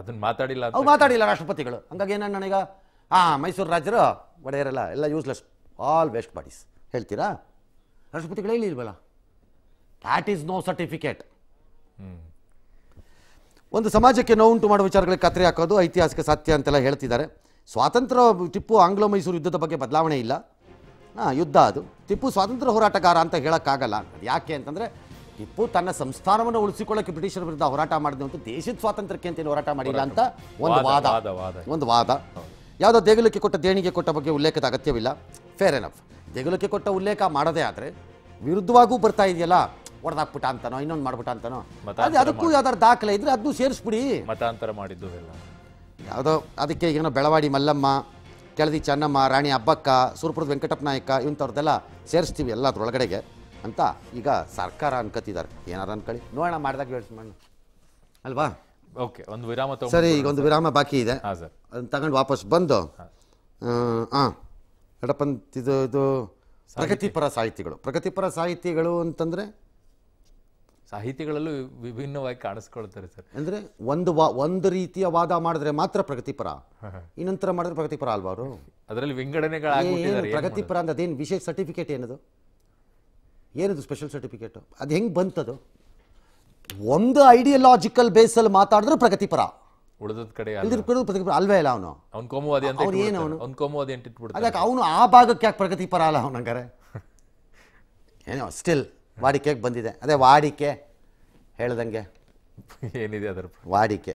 [SPEAKER 2] ಅದನ್ನ ಮಾತಾಡಿಲ್ಲ ಅವ್ರು ಮಾತಾಡಿಲ್ಲ
[SPEAKER 1] ರಾಷ್ಟ್ರಪತಿಗಳು ಹಂಗಾಗಿ ಏನಣ್ಣ ನನಗೆ ಹಾಂ ಮೈಸೂರು ರಾಜರು ಒಡೆಯರೆಲ್ಲ ಎಲ್ಲ ಯೂಸ್ಲೆಸ್ ಆಲ್ ವೇಸ್ಟ್ ಬಾಡೀಸ್ ಹೇಳ್ತೀರಾ ರಾಷ್ಟ್ರಪತಿಗಳು ಇಲ್ವಲ್ಲ ದ್ಯಾಟ್ ಈಸ್ ನೋ ಸರ್ಟಿಫಿಕೇಟ್ ಒಂದು ಸಮಾಜಕ್ಕೆ ನೋವುಂಟು ಮಾಡುವ ವಿಚಾರಗಳಿಗೆ ಕತ್ತರಿ ಹಾಕೋದು ಐತಿಹಾಸಿಕ ಸತ್ಯ ಅಂತೆಲ್ಲ ಹೇಳ್ತಿದ್ದಾರೆ ಸ್ವಾತಂತ್ರ್ಯ ಟಿಪ್ಪು ಆಂಗ್ಲೋ ಮೈಸೂರು ಯುದ್ಧದ ಬಗ್ಗೆ ಬದಲಾವಣೆ ಇಲ್ಲ ಹಾಂ ಯುದ್ಧ ಅದು ಟಿಪ್ಪು ಸ್ವಾತಂತ್ರ್ಯ ಹೋರಾಟಗಾರ ಅಂತ ಹೇಳೋಕ್ಕಾಗಲ್ಲ ಯಾಕೆ ಅಂತಂದರೆ ಟಿಪ್ಪು ತನ್ನ ಸಂಸ್ಥಾನವನ್ನು ಉಳಿಸಿಕೊಳ್ಳೋಕೆ ಬ್ರಿಟಿಷರ ವಿರುದ್ಧ ಹೋರಾಟ ಅಂತ ದೇಶದ ಸ್ವಾತಂತ್ರ್ಯಕ್ಕೆ ಅಂತೇಳಿ ಹೋರಾಟ ಮಾಡಿಲ್ಲ ಅಂತ ಒಂದು ವಾದ ಒಂದು ವಾದ ಯಾವುದೋ ದೇಗುಲಕ್ಕೆ ಕೊಟ್ಟ ದೇಣಿಗೆ ಕೊಟ್ಟ ಬಗ್ಗೆ ಉಲ್ಲೇಖದ ಅಗತ್ಯವಿಲ್ಲ ಫೇರ್ ಎನಫ್ ದೇಗುಲಕ್ಕೆ ಕೊಟ್ಟ ಉಲ್ಲೇಖ ಮಾಡದೇ ಆದರೆ ವಿರುದ್ಧವಾಗೂ ಬರ್ತಾ ಇದೆಯಲ್ಲ ಹೊಡೆದಾಕ್ಬಿಟ್ಟ ಅಂತನೋ ಇನ್ನೊಂದು ಮಾಡ್ಬಿಟ್ಟ ಅಂತಾನೋ ಅದೇ ಅದಕ್ಕೂ ಯಾವ್ದಾದ್ರು ದಾಖಲೆ ಇದ್ರೆ ಅದನ್ನು ಸೇರಿಸ್ಬಿಡಿ ಮತಾಂತರ ಮಾಡಿದ್ದು ಎಲ್ಲ ಯಾವುದೋ ಅದಕ್ಕೆ ಏನೋ ಬೆಳವಾಡಿ ಮಲ್ಲಮ್ಮ ಕೆಳದಿ ಚೆನ್ನಮ್ಮ ರಾಣಿ ಅಬ್ಬಕ್ಕ ಸುರಪುರದ ವೆಂಕಟಪ್ಪ ನಾಯಕ ಇಂಥವ್ರದ್ದೆಲ್ಲ ಸೇರಿಸ್ತೀವಿ ಎಲ್ಲದ್ರೊಳಗಡೆಗೆ ಅಂತ ಈಗ ಸರ್ಕಾರ ಅನ್ಕೋತಿದ್ದಾರೆ ಏನಾರು ಅನ್ಕೊಳ್ಳಿ ನೋಡೋಣ ಮಾಡಿದಾಗ ಯೋಚನೆ ಮಾಡೋಣ ಅಲ್ವಾ
[SPEAKER 2] ಓಕೆ ಒಂದು ವಿರಾಮ
[SPEAKER 1] ಸರಿ ಈಗ ಒಂದು ವಿರಾಮ ಬಾಕಿ ಇದೆ ಹಾಂ ಸರ್ ಅದನ್ನು ತಗೊಂಡು ವಾಪಸ್ ಬಂದು ಹಾಂ ಎಡಪಂತ ಇದು ಇದು ಪ್ರಗತಿಪರ ಸಾಹಿತಿಗಳು ಪ್ರಗತಿಪರ ಸಾಹಿತಿಗಳು ಅಂತಂದರೆ
[SPEAKER 2] ಸಾಹಿತಿಗಳಲ್ಲೂ ವಿಭಿನ್ನವಾಗಿ ಕಾಣಿಸ್ಕೊಳ್ತಾರೆ ಸರ್
[SPEAKER 1] ಅಂದರೆ ಒಂದು ವಾ ಒಂದು ರೀತಿಯ ವಾದ ಮಾಡಿದ್ರೆ ಮಾತ್ರ ಪ್ರಗತಿಪರ ಇನ್ನೊಂಥರ ಮಾಡಿದ್ರೆ ಪ್ರಗತಿಪರ ಅಲ್ವಾ ಅವರು
[SPEAKER 2] ಅದರಲ್ಲಿ ವಿಂಗಡಣೆಗಳು ಪ್ರಗತಿಪರ
[SPEAKER 1] ಅಂದ್ರೆ ಅದೇನು ವಿಶೇಷ ಸರ್ಟಿಫಿಕೇಟ್ ಏನದು ಏನದು ಸ್ಪೆಷಲ್ ಸರ್ಟಿಫಿಕೇಟು ಅದು ಹೆಂಗೆ ಬಂತದು ಒಂದು ಐಡಿಯಲಾಜಿಕಲ್ ಬೇಸಲ್ಲಿ ಮಾತಾಡಿದ್ರೆ ಪ್ರಗತಿಪರ ಉಳಿದ ಕಡೆ ಅಲ್ವೇ ಇಲ್ಲ ಅವನು
[SPEAKER 2] ಅವ್ನು ಕೋಮುವಾದಿ ಅಂತ ಅವ್ನು ಏನು ಅವನು ಅವ್ನು ಕೋಮುವಾದಿ ಅಂತ ಇಟ್ಬಿಡ್ತಾನೆ ಅದಕ್ಕೆ
[SPEAKER 1] ಅವನು ಆ ಭಾಗಕ್ಕೆ ಯಾಕೆ ಪ್ರಗತಿಪರ ಅಲ್ಲ ಅವನು ಹಂಗಾರೆ <laughs> ಏನೋ ಸ್ಟಿಲ್ ವಾಡಿಕೆಗೆ ಬಂದಿದೆ ಅದೇ ವಾಡಿಕೆ ಹೇಳ್ದಂಗೆ ಏನಿದೆ ಅದರ ವಾಡಿಕೆ